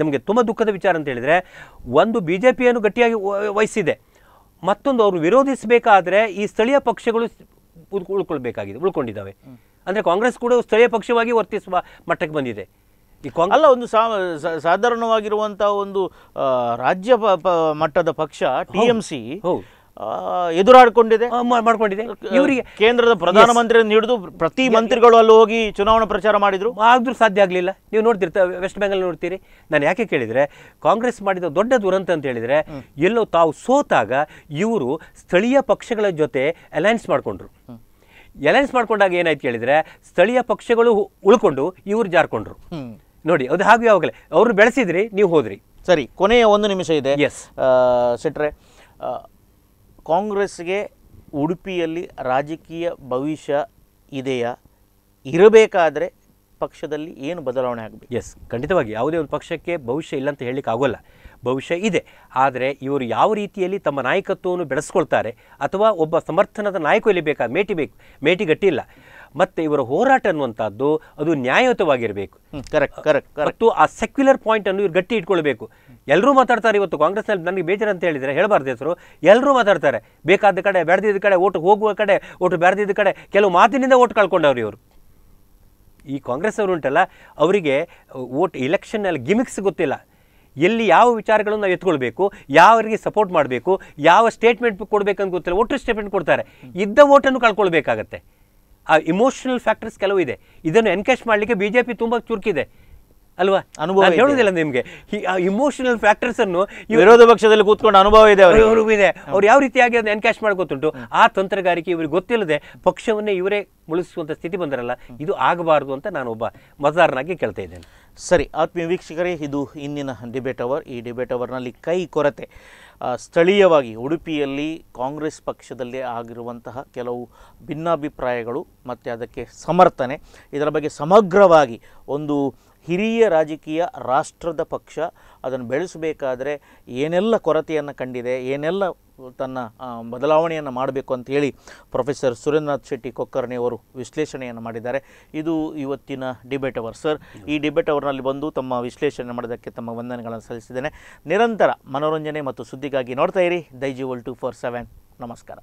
ನಮಗೆ ತುಂಬ ದುಃಖದ ವಿಚಾರ ಅಂತ ಹೇಳಿದ್ರೆ ಒಂದು ಬಿ ಜೆ ಪಿಯನ್ನು ಗಟ್ಟಿಯಾಗಿ ವಹಿಸಿದೆ ಮತ್ತೊಂದು ಅವರು ವಿರೋಧಿಸಬೇಕಾದ್ರೆ ಈ ಸ್ಥಳೀಯ ಪಕ್ಷಗಳು ಉಳ್ಕೊಳ್ಬೇಕಾಗಿದೆ ಉಳ್ಕೊಂಡಿದ್ದಾವೆ ಅಂದರೆ ಕಾಂಗ್ರೆಸ್ ಕೂಡ ಸ್ಥಳೀಯ ಪಕ್ಷವಾಗಿ ವರ್ತಿಸುವ ಮಟ್ಟಕ್ಕೆ ಬಂದಿದೆ ಈ ಅಲ್ಲ ಒಂದು ಸಾಧಾರಣವಾಗಿರುವಂತಹ ಒಂದು ರಾಜ್ಯ ಮಟ್ಟದ ಪಕ್ಷ ಟಿ ಎಂ ಸಿ ಎದುರಾಡಿಕೊಂಡಿದೆ ಮಾಡ್ಕೊಂಡಿದೆ ಇವರಿಗೆ ಕೇಂದ್ರದ ಪ್ರಧಾನಮಂತ್ರಿ ಹಿಡಿದು ಪ್ರತಿ ಮಂತ್ರಿಗಳು ಅಲ್ಲಿ ಹೋಗಿ ಚುನಾವಣಾ ಪ್ರಚಾರ ಮಾಡಿದ್ರು ಆದ್ರೂ ಸಾಧ್ಯ ಆಗಲಿಲ್ಲ ನೀವು ನೋಡ್ತಿರ್ತ ವೆಸ್ಟ್ ಬೆಂಗಾಲ್ ನೋಡ್ತೀರಿ ನಾನು ಯಾಕೆ ಕೇಳಿದರೆ ಕಾಂಗ್ರೆಸ್ ಮಾಡಿದ ದೊಡ್ಡ ದುರಂತ ಅಂತ ಹೇಳಿದರೆ ಎಲ್ಲೋ ತಾವು ಸೋತಾಗ ಇವರು ಸ್ಥಳೀಯ ಪಕ್ಷಗಳ ಜೊತೆ ಅಲೈನ್ಸ್ ಮಾಡಿಕೊಂಡ್ರು ಎಲೈನ್ಸ್ ಮಾಡ್ಕೊಂಡಾಗ ಏನಾಯ್ತು ಕೇಳಿದರೆ ಸ್ಥಳೀಯ ಪಕ್ಷಗಳು ಉಳ್ಕೊಂಡು ಇವರು ಜಾರ್ಕೊಂಡ್ರು ನೋಡಿ ಅದು ಹಾಗೂ ಯಾವಾಗಲೇ ಅವರು ಬೆಳೆಸಿದ್ರಿ ನೀವು ಹೋದ್ರಿ ಸರಿ ಕೊನೆಯ ಒಂದು ನಿಮಿಷ ಇದೆ ಎಸ್ ಸಿಟ್ರೆ ಕಾಂಗ್ರೆಸ್ಗೆ ಉಡುಪಿಯಲ್ಲಿ ರಾಜಕೀಯ ಭವಿಷ್ಯ ಇದೆಯಾ ಇರಬೇಕಾದ್ರೆ ಪಕ್ಷದಲ್ಲಿ ಏನು ಬದಲಾವಣೆ ಆಗಬೇಕು ಎಸ್ ಖಂಡಿತವಾಗಿ ಯಾವುದೇ ಒಂದು ಪಕ್ಷಕ್ಕೆ ಭವಿಷ್ಯ ಇಲ್ಲ ಅಂತ ಹೇಳಲಿಕ್ಕೆ ಆಗೋಲ್ಲ ಭವಿಷ್ಯ ಇದೆ ಆದರೆ ಇವರು ಯಾವ ರೀತಿಯಲ್ಲಿ ತಮ್ಮ ನಾಯಕತ್ವವನ್ನು ಬೆಳೆಸ್ಕೊಳ್ತಾರೆ ಅಥವಾ ಒಬ್ಬ ಸಮರ್ಥನದ ನಾಯಕ ಇಲ್ಲಿ ಬೇಕಾ ಮೇಟಿ ಬೇಕು ಮೇಟಿ ಮತ್ತು ಇವರ ಹೋರಾಟ ಅನ್ನುವಂಥದ್ದು ಅದು ನ್ಯಾಯಯುತವಾಗಿರಬೇಕು ಕರೆಕ್ಟ್ ಕರೆಕ್ಟ್ ಮತ್ತು ಆ ಸೆಕ್ಯುಲರ್ ಪಾಯಿಂಟನ್ನು ಇವರು ಗಟ್ಟಿ ಇಟ್ಕೊಳ್ಬೇಕು ಎಲ್ಲರೂ ಮಾತಾಡ್ತಾರೆ ಇವತ್ತು ಕಾಂಗ್ರೆಸ್ನಲ್ಲಿ ನನಗೆ ಬೇಜಾರು ಅಂತ ಹೇಳಿದರೆ ಹೇಳಬಾರ್ದು ಹೆಸರು ಎಲ್ಲರೂ ಮಾತಾಡ್ತಾರೆ ಬೇಕಾದ ಕಡೆ ಬೆಳೆದಿದ್ದ ಕಡೆ ಓಟು ಹೋಗುವ ಕಡೆ ಓಟು ಬೆಳೆದಿದ್ದ ಕಡೆ ಕೆಲವು ಮಾತಿನಿಂದ ಓಟ್ ಕಳ್ಕೊಂಡವ್ರು ಇವರು ಈ ಕಾಂಗ್ರೆಸ್ ಅವರು ಉಂಟಲ್ಲ ಅವರಿಗೆ ಓಟ್ ಇಲೆಕ್ಷನ್ನಲ್ಲಿ ಗಿಮಿಕ್ಸ್ ಗೊತ್ತಿಲ್ಲ ಎಲ್ಲಿ ಯಾವ ವಿಚಾರಗಳನ್ನು ನಾವು ಎತ್ಕೊಳ್ಬೇಕು ಯಾವರಿಗೆ ಸಪೋರ್ಟ್ ಮಾಡಬೇಕು ಯಾವ ಸ್ಟೇಟ್ಮೆಂಟ್ ಕೊಡಬೇಕಂತ ಗೊತ್ತಿಲ್ಲ ಒಟ್ಟು ಸ್ಟೇಟ್ಮೆಂಟ್ ಕೊಡ್ತಾರೆ ಇದ್ದ ಓಟನ್ನು ಕಳ್ಕೊಳ್ಬೇಕಾಗತ್ತೆ ಆ ಇಮೋಷನಲ್ ಫ್ಯಾಕ್ಟರ್ಸ್ ಕೆಲವು ಇದೆ ಇದನ್ನು ಎನ್ಕೇಜ್ ಮಾಡಲಿಕ್ಕೆ ಬಿ ಜೆ ಪಿ ತುಂಬ ಚುರುಕಿದೆ ಅಲ್ವಾ ಅನುಭವ ಹೇಳುವುದಿಲ್ಲ ನಿಮಗೆ ಇಮೋಷನಲ್ ಫ್ಯಾಕ್ಟರ್ಸ್ ಅನ್ನು ವಿರೋಧ ಪಕ್ಷದಲ್ಲಿ ಕೂತ್ಕೊಂಡು ಅನುಭವ ಇದೆ ಇದೆ ಅವ್ರು ಯಾವ ರೀತಿಯಾಗಿ ಅದನ್ನು ಎನ್ಕ್ಯಾಶ್ ಮಾಡ್ಕೊತುಂಟು ಆ ತಂತ್ರಗಾರಿಕೆ ಇವ್ರಿಗೆ ಗೊತ್ತಿಲ್ಲದೆ ಪಕ್ಷವನ್ನೇ ಇವರೇ ಮುಳುಗಿಸುವಂಥ ಸ್ಥಿತಿ ಬಂದರಲ್ಲ ಇದು ಆಗಬಾರದು ಅಂತ ನಾನು ಒಬ್ಬ ಮತದಾರನಾಗಿ ಕೇಳ್ತಾ ಇದ್ದೇನೆ ಸರಿ ಆತ್ಮೀಯ ವೀಕ್ಷಕರೇ ಇದು ಇಂದಿನ ಡಿಬೇಟ್ ಅವರ್ ಈ ಡಿಬೇಟ್ ಅವರ್ನಲ್ಲಿ ಕೈ ಕೊರತೆ ಸ್ಥಳೀಯವಾಗಿ ಉಡುಪಿಯಲ್ಲಿ ಕಾಂಗ್ರೆಸ್ ಪಕ್ಷದಲ್ಲಿ ಆಗಿರುವಂತಹ ಕೆಲವು ಭಿನ್ನಾಭಿಪ್ರಾಯಗಳು ಮತ್ತು ಅದಕ್ಕೆ ಸಮರ್ಥನೆ ಇದರ ಬಗ್ಗೆ ಸಮಗ್ರವಾಗಿ ಒಂದು ಹಿರಿಯ ರಾಜಕೀಯ ರಾಷ್ಟ್ರದ ಪಕ್ಷ ಅದನ್ನು ಬೆಳೆಸಬೇಕಾದ್ರೆ ಏನೆಲ್ಲ ಕೊರತೆಯನ್ನು ಕಂಡಿದೆ ಏನೆಲ್ಲ ತನ್ನ ಬದಲಾವಣೆಯನ್ನು ಮಾಡಬೇಕು ಅಂತೇಳಿ ಪ್ರೊಫೆಸರ್ ಸುರೇಂದ್ರನಾಥ್ ಶೆಟ್ಟಿ ಕೊಕ್ಕರ್ಣಿ ಅವರು ವಿಶ್ಲೇಷಣೆಯನ್ನು ಮಾಡಿದ್ದಾರೆ ಇದು ಇವತ್ತಿನ ಡಿಬೇಟ್ ಅವರ್ ಸರ್ ಈ ಡಿಬೇಟ್ ಅವರ್ನಲ್ಲಿ ಬಂದು ತಮ್ಮ ವಿಶ್ಲೇಷಣೆ ಮಾಡೋದಕ್ಕೆ ತಮ್ಮ ವಂದನೆಗಳನ್ನು ಸಲ್ಲಿಸಿದ್ದೇನೆ ನಿರಂತರ ಮನೋರಂಜನೆ ಮತ್ತು ಸುದ್ದಿಗಾಗಿ ನೋಡ್ತಾ ಇರಿ Daijiworld two four seven ನಮಸ್ಕಾರ